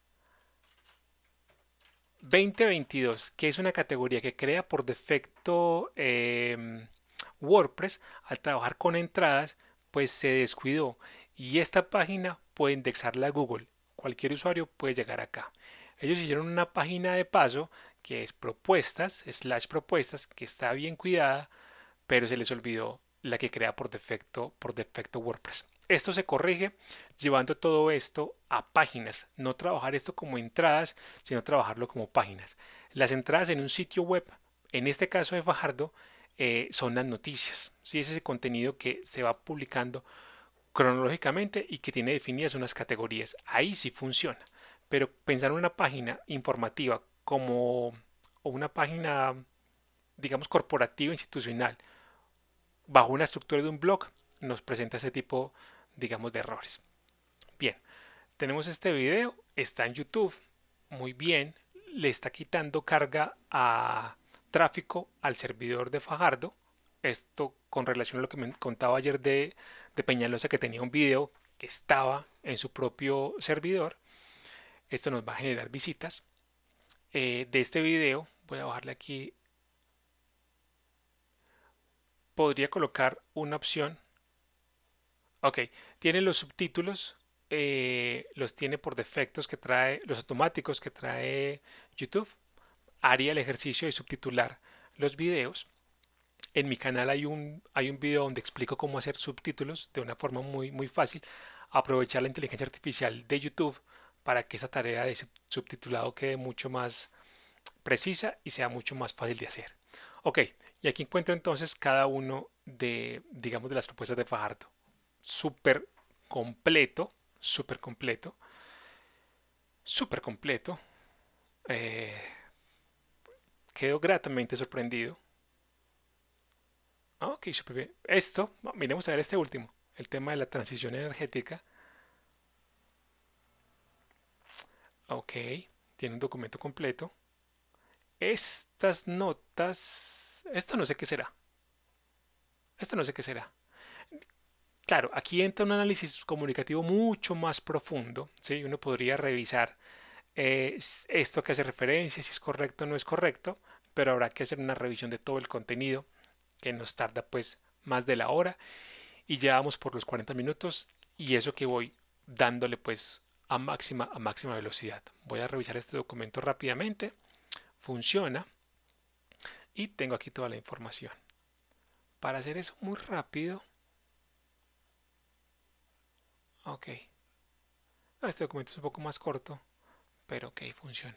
2022, que es una categoría que crea por defecto em, WordPress, al trabajar con entradas, pues se descuidó. Y esta página puede indexarla a Google cualquier usuario puede llegar acá. Ellos hicieron una página de paso que es propuestas, slash propuestas, que está bien cuidada, pero se les olvidó la que crea por defecto, por defecto WordPress. Esto se corrige llevando todo esto a páginas, no trabajar esto como entradas, sino trabajarlo como páginas. Las entradas en un sitio web, en este caso de Fajardo, eh, son las noticias, ¿sí? es ese contenido que se va publicando cronológicamente y que tiene definidas unas categorías. Ahí sí funciona. Pero pensar en una página informativa como o una página, digamos, corporativa, institucional, bajo una estructura de un blog, nos presenta ese tipo, digamos, de errores. Bien, tenemos este video, está en YouTube, muy bien, le está quitando carga a tráfico al servidor de Fajardo, esto con relación a lo que me contaba ayer de, Peñalosa que tenía un video que estaba en su propio servidor. Esto nos va a generar visitas. Eh, de este video, voy a bajarle aquí, podría colocar una opción. Ok, tiene los subtítulos, eh, los tiene por defectos que trae, los automáticos que trae YouTube. Haría el ejercicio de subtitular los videos en mi canal hay un, hay un video donde explico cómo hacer subtítulos de una forma muy, muy fácil. Aprovechar la inteligencia artificial de YouTube para que esa tarea de subtitulado quede mucho más precisa y sea mucho más fácil de hacer. Ok, y aquí encuentro entonces cada uno de, digamos, de las propuestas de Fajardo. Súper completo, súper completo, súper completo. Eh, quedo gratamente sorprendido Ah, ok, súper bien. Esto, miremos a ver este último, el tema de la transición energética. Ok, tiene un documento completo. Estas notas, esto no sé qué será. Esto no sé qué será. Claro, aquí entra un análisis comunicativo mucho más profundo. ¿sí? Uno podría revisar eh, esto que hace referencia, si es correcto o no es correcto, pero habrá que hacer una revisión de todo el contenido que nos tarda pues más de la hora y ya vamos por los 40 minutos y eso que voy dándole pues a máxima a máxima velocidad. Voy a revisar este documento rápidamente. Funciona y tengo aquí toda la información. Para hacer eso muy rápido Ok. Este documento es un poco más corto, pero ok, funciona.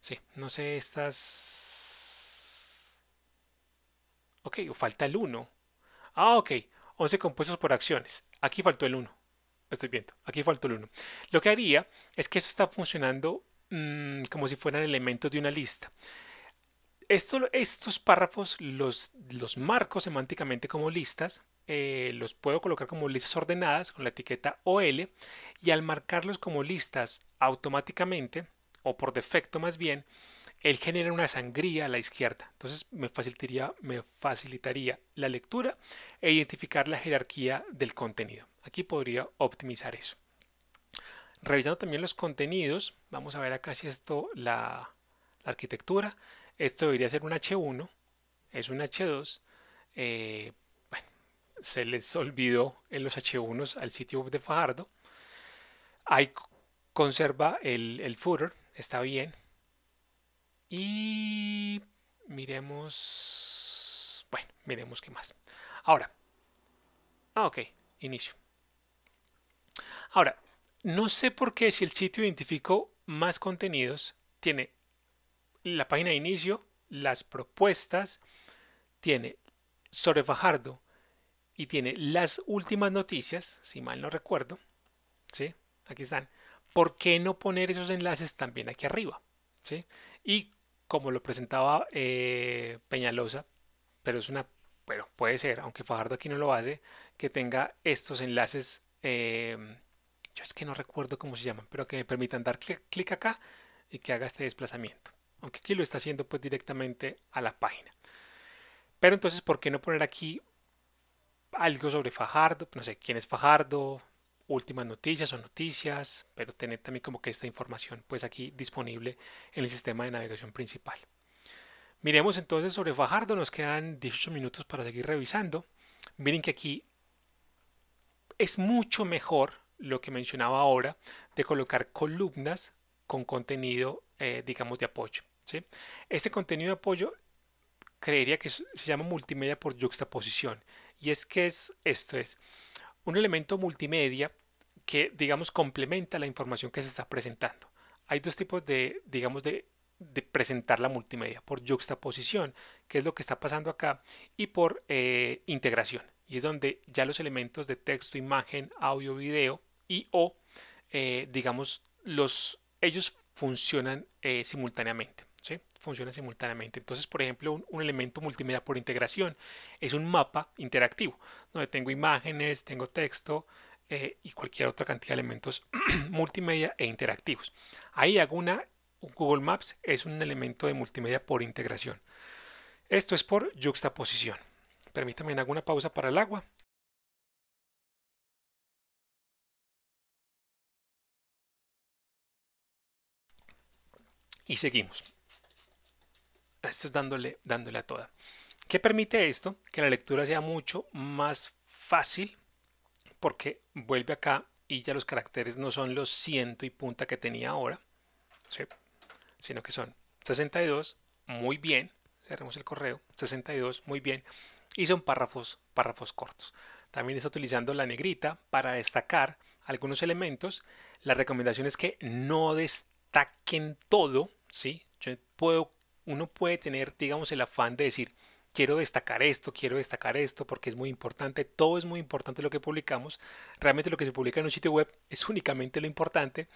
Sí, no sé estas Ok, falta el 1. Ah, ok. 11 compuestos por acciones. Aquí faltó el 1. Estoy viendo. Aquí faltó el 1. Lo que haría es que eso está funcionando mm, como si fueran elementos de una lista. estos párrafos los, marco semánticamente como listas, eh, los puedo colocar como listas ordenadas con la etiqueta OL y al marcarlos como listas automáticamente o por defecto más bien, él genera una sangría a la izquierda. Entonces me facilitaría, la lectura e identificar la jerarquía del contenido. Aquí podría optimizar eso. Revisando también los contenidos, vamos a ver acá si esto, la, arquitectura, esto debería ser un H1, es un H2, eh, se les olvidó en los H1s al sitio web de Fajardo. Ahí conserva el, el footer, está bien, y miremos... Bueno, miremos qué más. Ahora. Ah, ok. Inicio. Ahora, no sé por qué si el sitio identificó más contenidos, tiene la página de inicio, las propuestas, tiene sobre Fajardo y tiene las últimas noticias, si mal no recuerdo. ¿Sí? Aquí están. ¿Por qué no poner esos enlaces también aquí arriba? ¿Sí? Y como lo presentaba eh, Peñalosa, pero es una, bueno, puede ser, aunque Fajardo aquí no lo hace, que tenga estos enlaces, em, yo es que no recuerdo cómo se llaman, pero que me permitan dar clic, clic acá y que haga este desplazamiento. Aunque aquí lo está haciendo pues directamente a la página. Pero entonces, ¿por qué no poner aquí algo sobre Fajardo? No sé, ¿quién es Fajardo? últimas noticias o noticias, pero tener también como que esta información pues aquí disponible en el sistema de navegación principal. Miremos entonces sobre Fajardo, nos quedan 18 minutos para seguir revisando. Miren que aquí es mucho mejor lo que mencionaba ahora de colocar columnas con contenido, eh, digamos, de apoyo. Este contenido de apoyo creería que se llama multimedia por juxtaposición. Y es que es, esto es, un elemento multimedia que, digamos, complementa la información que se está presentando. Hay dos tipos de, digamos, de, presentar la multimedia, por juxtaposición, que es lo que está pasando acá, y por eh, integración, y es donde ya los elementos de texto, imagen, audio, video y o, eh, digamos, los, ellos funcionan eh, simultáneamente funcionan simultáneamente. Entonces, por ejemplo, un, elemento multimedia por integración es un mapa interactivo, donde tengo imágenes, tengo texto eh, y cualquier otra cantidad de elementos multimedia e interactivos. Ahí hago una, Google Maps es un elemento de multimedia por integración. Esto es por juxtaposición. Permítame, hago una pausa para el agua. y seguimos esto es dándole, a toda. ¿Qué permite esto? Que la lectura sea mucho más fácil porque vuelve acá y ya los caracteres no son los ciento y punta que tenía ahora, sino que son 62, muy bien, cerremos el correo, 62, muy bien, y son párrafos, párrafos cortos. También está utilizando la negrita para destacar algunos elementos. La recomendación es que no destaquen todo, ¿sí? Yo puedo uno puede tener, digamos, el afán de decir, quiero destacar esto, quiero destacar esto, porque es muy importante, todo es muy importante lo que publicamos, realmente lo que se publica en un sitio web es únicamente lo importante,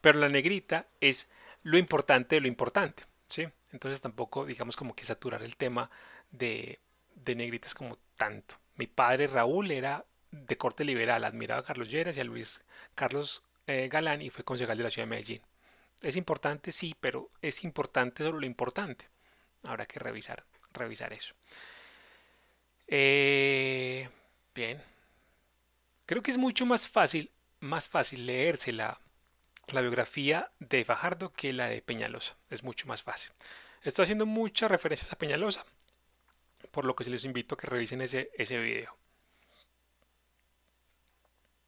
pero la negrita es lo importante de lo importante, ¿sí? Entonces tampoco, digamos, como que saturar el tema de, de negritas como tanto. Mi padre Raúl era de corte liberal, admiraba a Carlos Lleras y a Luis Carlos eh, Galán y fue concejal de la ciudad de Medellín. Es importante, sí, pero es importante solo lo importante. Habrá que revisar, revisar eso. Eh, bien. Creo que es mucho más fácil, más fácil leerse la, biografía de Fajardo que la de Peñalosa. Es mucho más fácil. Estoy haciendo muchas referencias a Peñalosa, por lo que les invito a que revisen ese, video.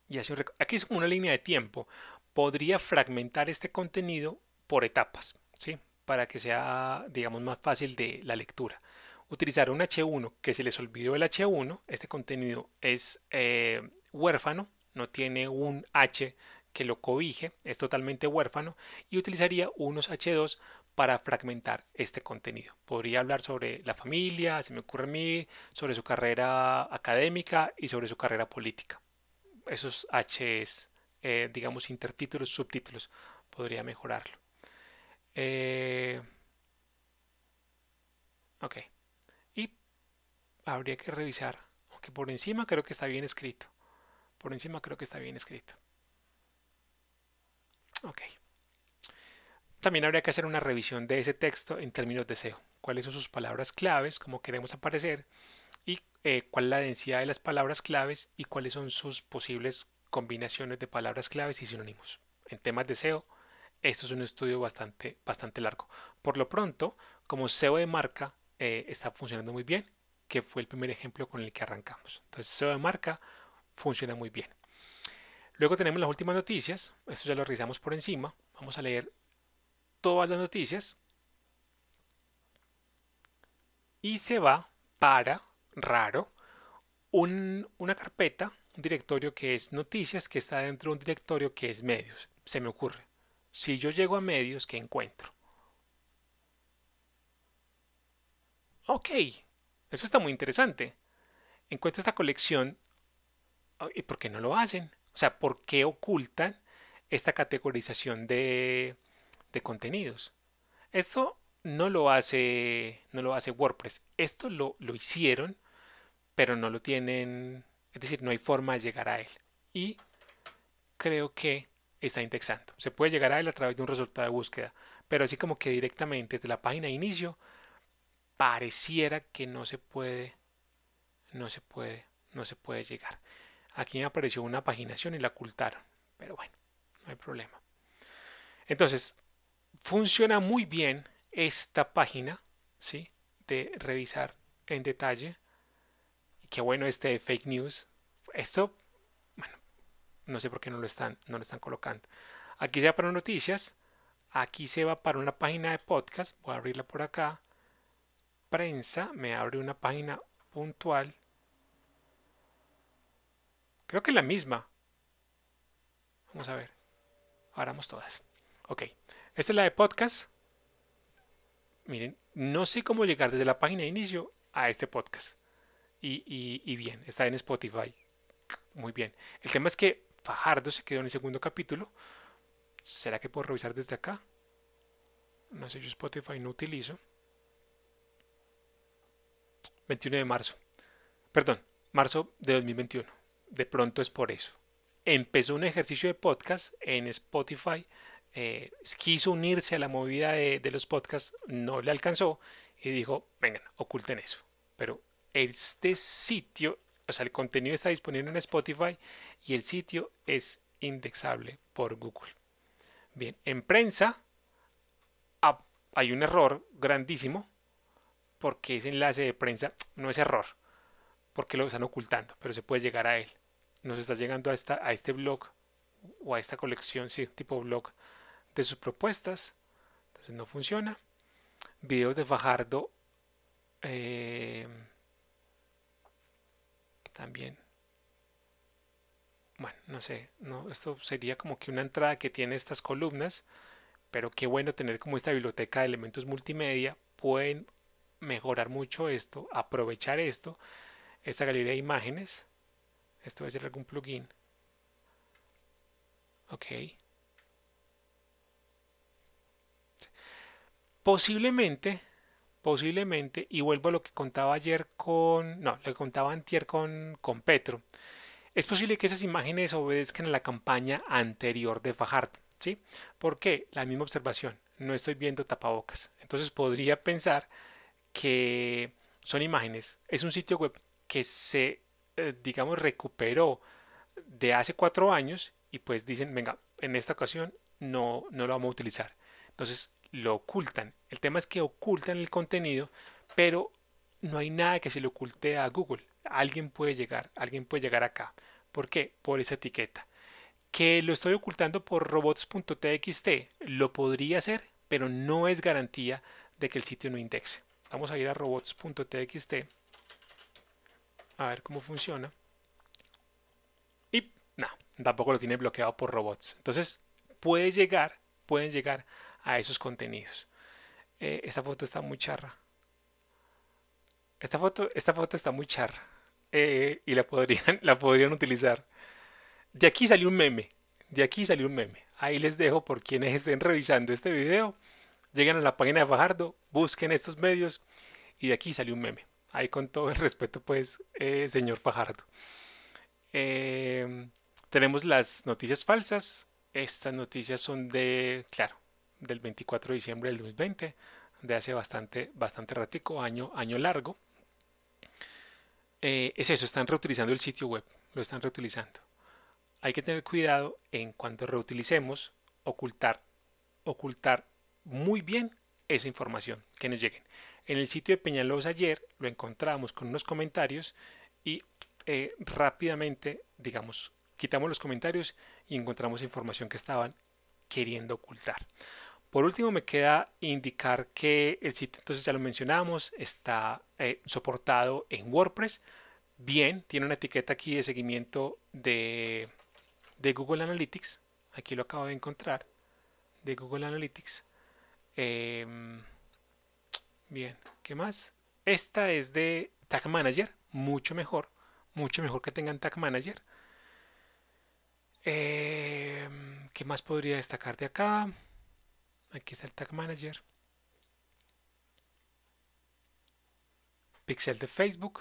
Y aquí es como una línea de tiempo podría fragmentar este contenido por etapas, ¿sí? para que sea, digamos, más fácil de la lectura. Utilizar un H1, que se les olvidó el H1, este contenido es eh, huérfano, no tiene un H que lo cobije, es totalmente huérfano, y utilizaría unos H2 para fragmentar este contenido. Podría hablar sobre la familia, se me ocurre a mí, sobre su carrera académica y sobre su carrera política. Esos Hs eh, digamos, intertítulos, subtítulos. Podría mejorarlo. Eh, ok. Y habría que revisar, aunque por encima creo que está bien escrito. Por encima creo que está bien escrito. Ok. También habría que hacer una revisión de ese texto en términos de SEO. ¿Cuáles son sus palabras claves? ¿Cómo queremos aparecer? ¿Y eh, cuál es la densidad de las palabras claves? ¿Y cuáles son sus posibles combinaciones de palabras claves y sinónimos. En temas de SEO, esto es un estudio bastante, bastante largo. Por lo pronto, como SEO de marca eh, está funcionando muy bien, que fue el primer ejemplo con el que arrancamos. Entonces, SEO de marca funciona muy bien. Luego tenemos las últimas noticias, esto ya lo revisamos por encima, vamos a leer todas las noticias y se va para, raro, una carpeta un directorio que es noticias que está dentro de un directorio que es medios. Se me ocurre. Si yo llego a medios, ¿qué encuentro? Ok, eso está muy interesante. Encuentro esta colección. Ah, ¿Y por qué no lo hacen? O sea, ¿por qué ocultan esta categorización de, de contenidos? Esto no lo hace, no lo hace WordPress. Esto lo, lo hicieron, pero no lo tienen es decir, no hay forma de llegar a él. Y creo que está indexando. Se puede llegar a él a través de un resultado de búsqueda, pero así como que directamente desde la página de inicio pareciera que no se puede, no se puede, no se puede llegar. Aquí me apareció una paginación y la ocultaron, pero bueno, no hay problema. Entonces, funciona muy bien esta página, ¿sí? De revisar en detalle qué bueno este fake news. Esto, bueno, no sé por qué no lo están, no lo están colocando. Aquí se va para noticias. Aquí se va para una página de podcast. Voy a abrirla por acá. Prensa. Me abre una página puntual. Creo que es la misma. Vamos a ver. abramos todas. Ok. Esta es la de podcast. Miren, no sé cómo llegar desde la página de inicio a este podcast y, bien, está en Spotify. Muy bien. El tema es que Fajardo se quedó en el segundo capítulo. ¿Será que puedo revisar desde acá? No sé, yo Spotify no utilizo. 21 de marzo. Perdón, marzo de 2021. De pronto es por eso. Empezó un ejercicio de podcast en Spotify. Eh, quiso unirse a la movida de, de los podcasts, no le alcanzó y dijo, vengan, oculten eso. Pero este sitio, o sea, el contenido está disponible en Spotify y el sitio es indexable por Google. Bien, en prensa hay un error grandísimo porque ese enlace de prensa no es error, porque lo están ocultando, pero se puede llegar a él. Nos está llegando a, esta, a este blog o a esta colección, sí, tipo blog de sus propuestas. Entonces no funciona. Videos de Fajardo. Eh, también. Bueno, no sé, no, esto sería como que una entrada que tiene estas columnas, pero qué bueno tener como esta biblioteca de elementos multimedia, pueden mejorar mucho esto, aprovechar esto, esta galería de imágenes, esto va a ser algún plugin, ok, posiblemente posiblemente, y vuelvo a lo que contaba ayer con, no, lo que contaba antier con, con Petro, es posible que esas imágenes obedezcan a la campaña anterior de Fajardo, ¿sí? Porque la misma observación, no estoy viendo tapabocas. Entonces podría pensar que son imágenes, es un sitio web que se, eh, digamos, recuperó de hace cuatro años y pues dicen, venga, en esta ocasión no, no lo vamos a utilizar. Entonces, lo ocultan. El tema es que ocultan el contenido, pero no hay nada que se le oculte a Google. Alguien puede llegar, alguien puede llegar acá. ¿Por qué? Por esa etiqueta. Que lo estoy ocultando por robots.txt, lo podría hacer, pero no es garantía de que el sitio no indexe. Vamos a ir a robots.txt a ver cómo funciona. Y no, tampoco lo tiene bloqueado por robots. Entonces puede llegar, pueden llegar a esos contenidos. Eh, esta foto está muy charra. Esta foto, esta foto está muy charra. Eh, y la podrían, la podrían utilizar. De aquí salió un meme. De aquí salió un meme. Ahí les dejo por quienes estén revisando este video. Lleguen a la página de Fajardo, busquen estos medios y de aquí salió un meme. Ahí con todo el respeto, pues, eh, señor Fajardo. tenemos las noticias falsas. Estas noticias son de, claro, del 24 de diciembre del 2020, de hace bastante, bastante ratico, año, año largo. Eh, es eso, están reutilizando el sitio web, lo están reutilizando. Hay que tener cuidado en cuanto reutilicemos, ocultar, ocultar muy bien esa información que nos lleguen. En el sitio de Peñalos ayer lo encontramos con unos comentarios y eh, rápidamente, digamos, quitamos los comentarios y encontramos información que estaban queriendo ocultar. Por último, me queda indicar que el sitio, entonces ya lo mencionamos, está eh, soportado en WordPress. Bien, tiene una etiqueta aquí de seguimiento de, Google Analytics. Aquí lo acabo de encontrar, de Google Analytics. Em, bien, ¿qué más? Esta es de Tag Manager, mucho mejor, mucho mejor que tengan Tag Manager. Em, ¿Qué más podría destacar de acá? Aquí está el Tag Manager. Pixel de Facebook.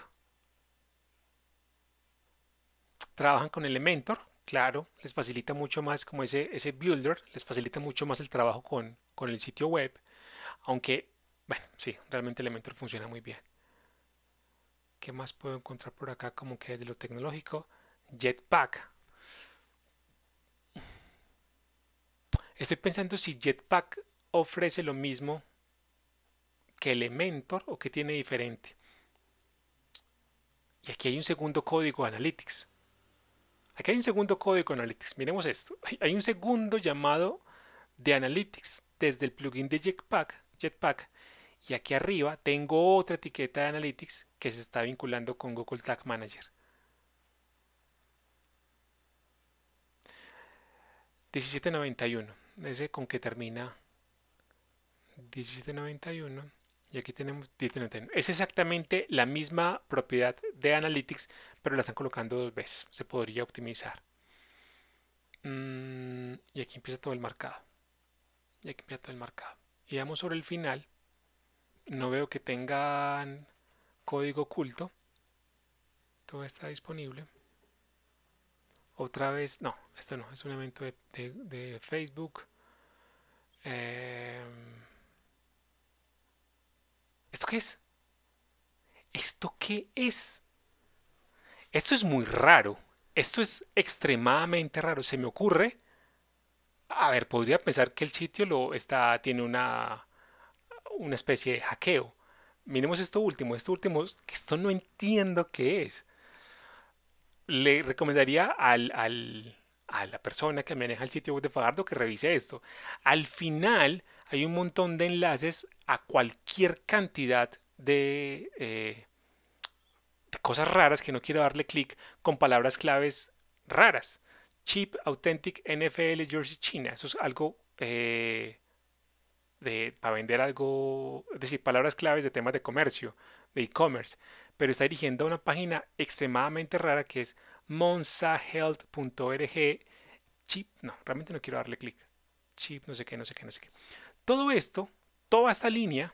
Trabajan con Elementor, claro, les facilita mucho más como ese, ese builder, les facilita mucho más el trabajo con, con el sitio web. Aunque, bueno, sí, realmente Elementor funciona muy bien. ¿Qué más puedo encontrar por acá como que de lo tecnológico? Jetpack, Estoy pensando si Jetpack ofrece lo mismo que Elementor o que tiene diferente. Y aquí hay un segundo código Analytics. Aquí hay un segundo código Analytics. Miremos esto. Hay un segundo llamado de Analytics desde el plugin de Jetpack, Jetpack. Y aquí arriba tengo otra etiqueta de Analytics que se está vinculando con Google Tag Manager. $17.91 ese con que termina 1791 y aquí tenemos 1791. Es exactamente la misma propiedad de Analytics, pero la están colocando dos veces. Se podría optimizar. Mm, y aquí empieza todo el marcado. Y aquí empieza todo el marcado. Y vamos sobre el final. No veo que tengan código oculto. Todo está disponible. Otra vez, no, esto no, es un evento de, de Facebook. Em, ¿Esto qué es? ¿Esto qué es? Esto es muy raro. Esto es extremadamente raro. Se me ocurre. A ver, podría pensar que el sitio lo está, tiene una, una especie de hackeo. Miremos esto último. Esto último, esto no entiendo qué es. Le recomendaría al a la persona que maneja el sitio web de Fajardo que revise esto. Al final hay un montón de enlaces a cualquier cantidad de, eh, cosas raras que no quiero darle clic con palabras claves raras. Cheap, Authentic, NFL, Jersey, China. Eso es algo eh, para vender algo, es decir, palabras claves de temas de comercio, de e-commerce. Pero está dirigiendo a una página extremadamente rara que es monsahealth.org. Chip, no, realmente no quiero darle clic. Chip, no sé qué, no sé qué, no sé qué. Todo esto, toda esta línea,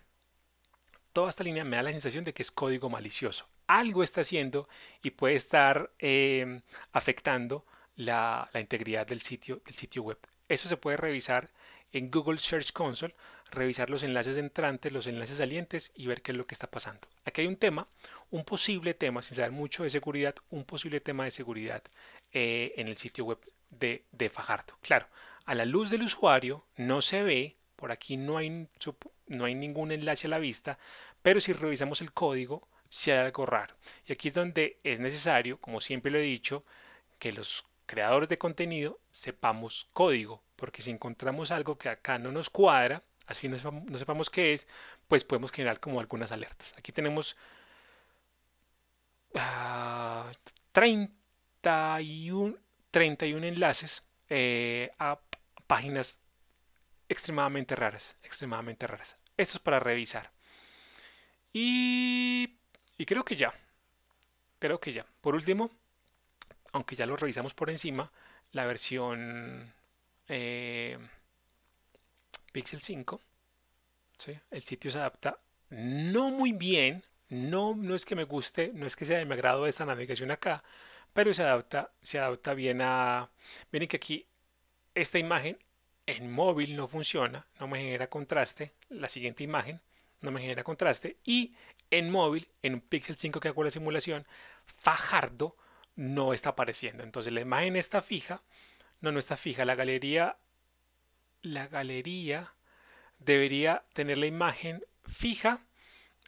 toda esta línea me da la sensación de que es código malicioso. Algo está haciendo y puede estar em, afectando la, la, integridad del sitio, del sitio web. Eso se puede revisar en Google Search Console revisar los enlaces entrantes, los enlaces salientes y ver qué es lo que está pasando. Aquí hay un tema, un posible tema, sin saber mucho de seguridad, un posible tema de seguridad eh, en el sitio web de, Fajardo. Claro, a la luz del usuario no se ve, por aquí no hay, no hay ningún enlace a la vista, pero si revisamos el código, se hay algo raro. Y aquí es donde es necesario, como siempre lo he dicho, que los creadores de contenido sepamos código, porque si encontramos algo que acá no nos cuadra, así no, sepamos qué es, pues podemos generar como algunas alertas. Aquí tenemos 31, ah, enlaces eh, a páginas extremadamente raras, extremadamente raras. Esto es para revisar. Y, creo que ya, creo que ya. Por último, aunque ya lo revisamos por encima, la versión... Eh, Pixel 5. El sitio se adapta no muy bien, no, no es que me guste, no es que sea de mi agrado esta navegación acá, pero se adapta, se adapta bien a... Miren que aquí esta imagen en móvil no funciona, no me genera contraste, la siguiente imagen no me genera contraste, y en móvil, en un Pixel 5 que hago la simulación, Fajardo no está apareciendo, entonces la imagen está fija, no, no está fija, la galería la galería debería tener la imagen fija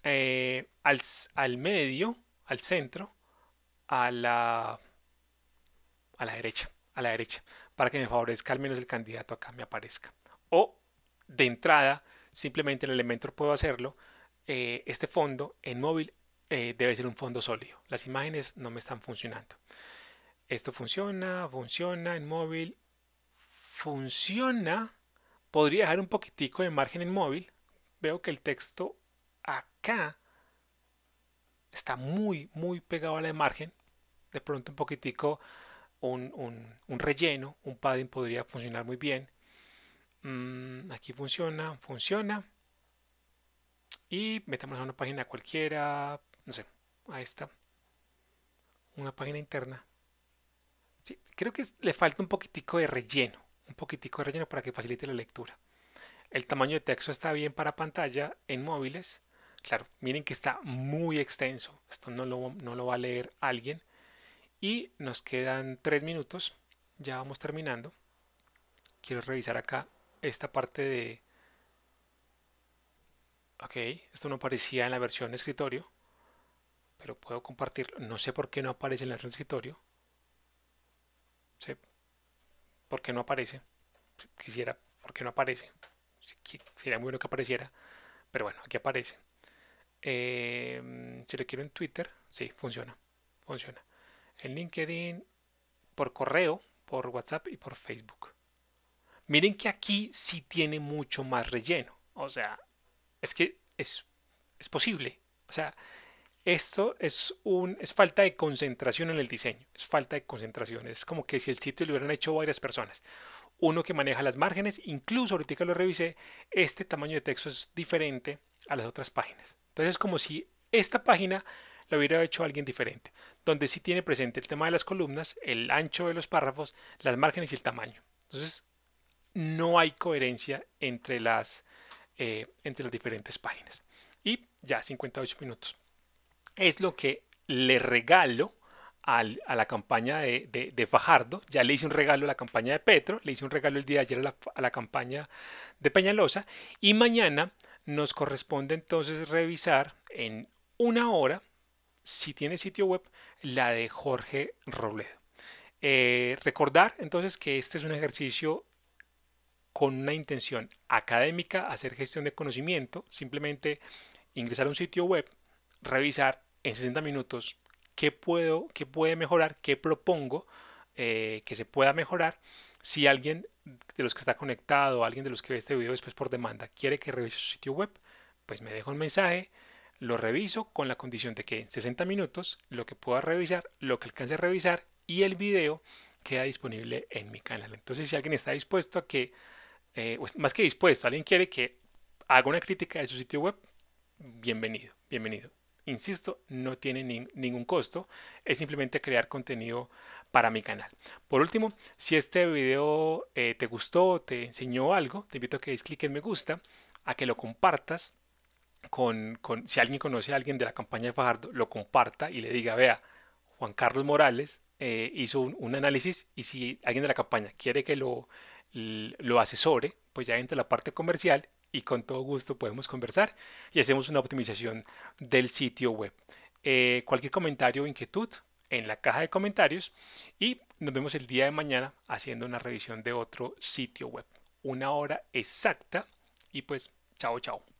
eh, al, medio, al centro, a la, a la derecha, a la derecha, para que me favorezca al menos el candidato acá me aparezca. O de entrada, simplemente en elemento puedo hacerlo, eh, este fondo en móvil eh, debe ser un fondo sólido. Las imágenes no me están funcionando. Esto funciona, funciona en móvil, funciona Podría dejar un poquitico de margen en móvil. Veo que el texto acá está muy, muy pegado a la de margen. De pronto un poquitico, un, relleno, un padding podría funcionar muy bien. Mm, aquí funciona, funciona. Y metemos a una página cualquiera, no sé, a esta. Una página interna. Sí, creo que le falta un poquitico de relleno un poquitico de relleno para que facilite la lectura. El tamaño de texto está bien para pantalla en móviles. Claro, miren que está muy extenso. Esto no lo, no lo va a leer alguien. Y nos quedan tres minutos. Ya vamos terminando. Quiero revisar acá esta parte de... Ok, esto no aparecía en la versión escritorio. Pero puedo compartirlo. No sé por qué no aparece en la versión escritorio. Sí, porque no aparece? Quisiera, porque no aparece? Sería muy bueno que apareciera, pero bueno, aquí aparece. Em, si lo quiero en Twitter, sí, funciona, funciona. En LinkedIn, por correo, por WhatsApp y por Facebook. Miren que aquí sí tiene mucho más relleno. O sea, es que es, es posible. O sea, esto es, un, es falta de concentración en el diseño, es falta de concentración, es como que si el sitio lo hubieran hecho varias personas. Uno que maneja las márgenes, incluso ahorita que lo revisé, este tamaño de texto es diferente a las otras páginas. Entonces es como si esta página la hubiera hecho alguien diferente, donde sí tiene presente el tema de las columnas, el ancho de los párrafos, las márgenes y el tamaño. Entonces no hay coherencia entre las, eh, entre las diferentes páginas. Y ya, 58 minutos es lo que le regalo a la campaña de, Fajardo. Ya le hice un regalo a la campaña de Petro, le hice un regalo el día de ayer a la, campaña de Peñalosa. Y mañana nos corresponde entonces revisar en una hora, si tiene sitio web, la de Jorge Robledo. Eh, recordar entonces que este es un ejercicio con una intención académica, hacer gestión de conocimiento, simplemente ingresar a un sitio web, revisar en 60 minutos qué puedo, qué puede mejorar, qué propongo eh, que se pueda mejorar. Si alguien de los que está conectado, alguien de los que ve este video después por demanda, quiere que revise su sitio web, pues me dejo un mensaje, lo reviso con la condición de que en 60 minutos lo que pueda revisar, lo que alcance a revisar y el video queda disponible en mi canal. Entonces, si alguien está dispuesto a que, eh, pues más que dispuesto, alguien quiere que haga una crítica de su sitio web, bienvenido, bienvenido. Insisto, no tiene ningún costo, es simplemente crear contenido para mi canal. Por último, si este video eh, te gustó, te enseñó algo, te invito a que des clic en me gusta, a que lo compartas con, si alguien conoce a alguien de la campaña de Fajardo, lo comparta y le diga, vea, Juan Carlos Morales eh, hizo un, análisis y si alguien de la campaña quiere que lo, lo asesore, pues ya entra la parte comercial y con todo gusto podemos conversar y hacemos una optimización del sitio web. Eh, cualquier comentario o inquietud en la caja de comentarios y nos vemos el día de mañana haciendo una revisión de otro sitio web. Una hora exacta y pues chao chao.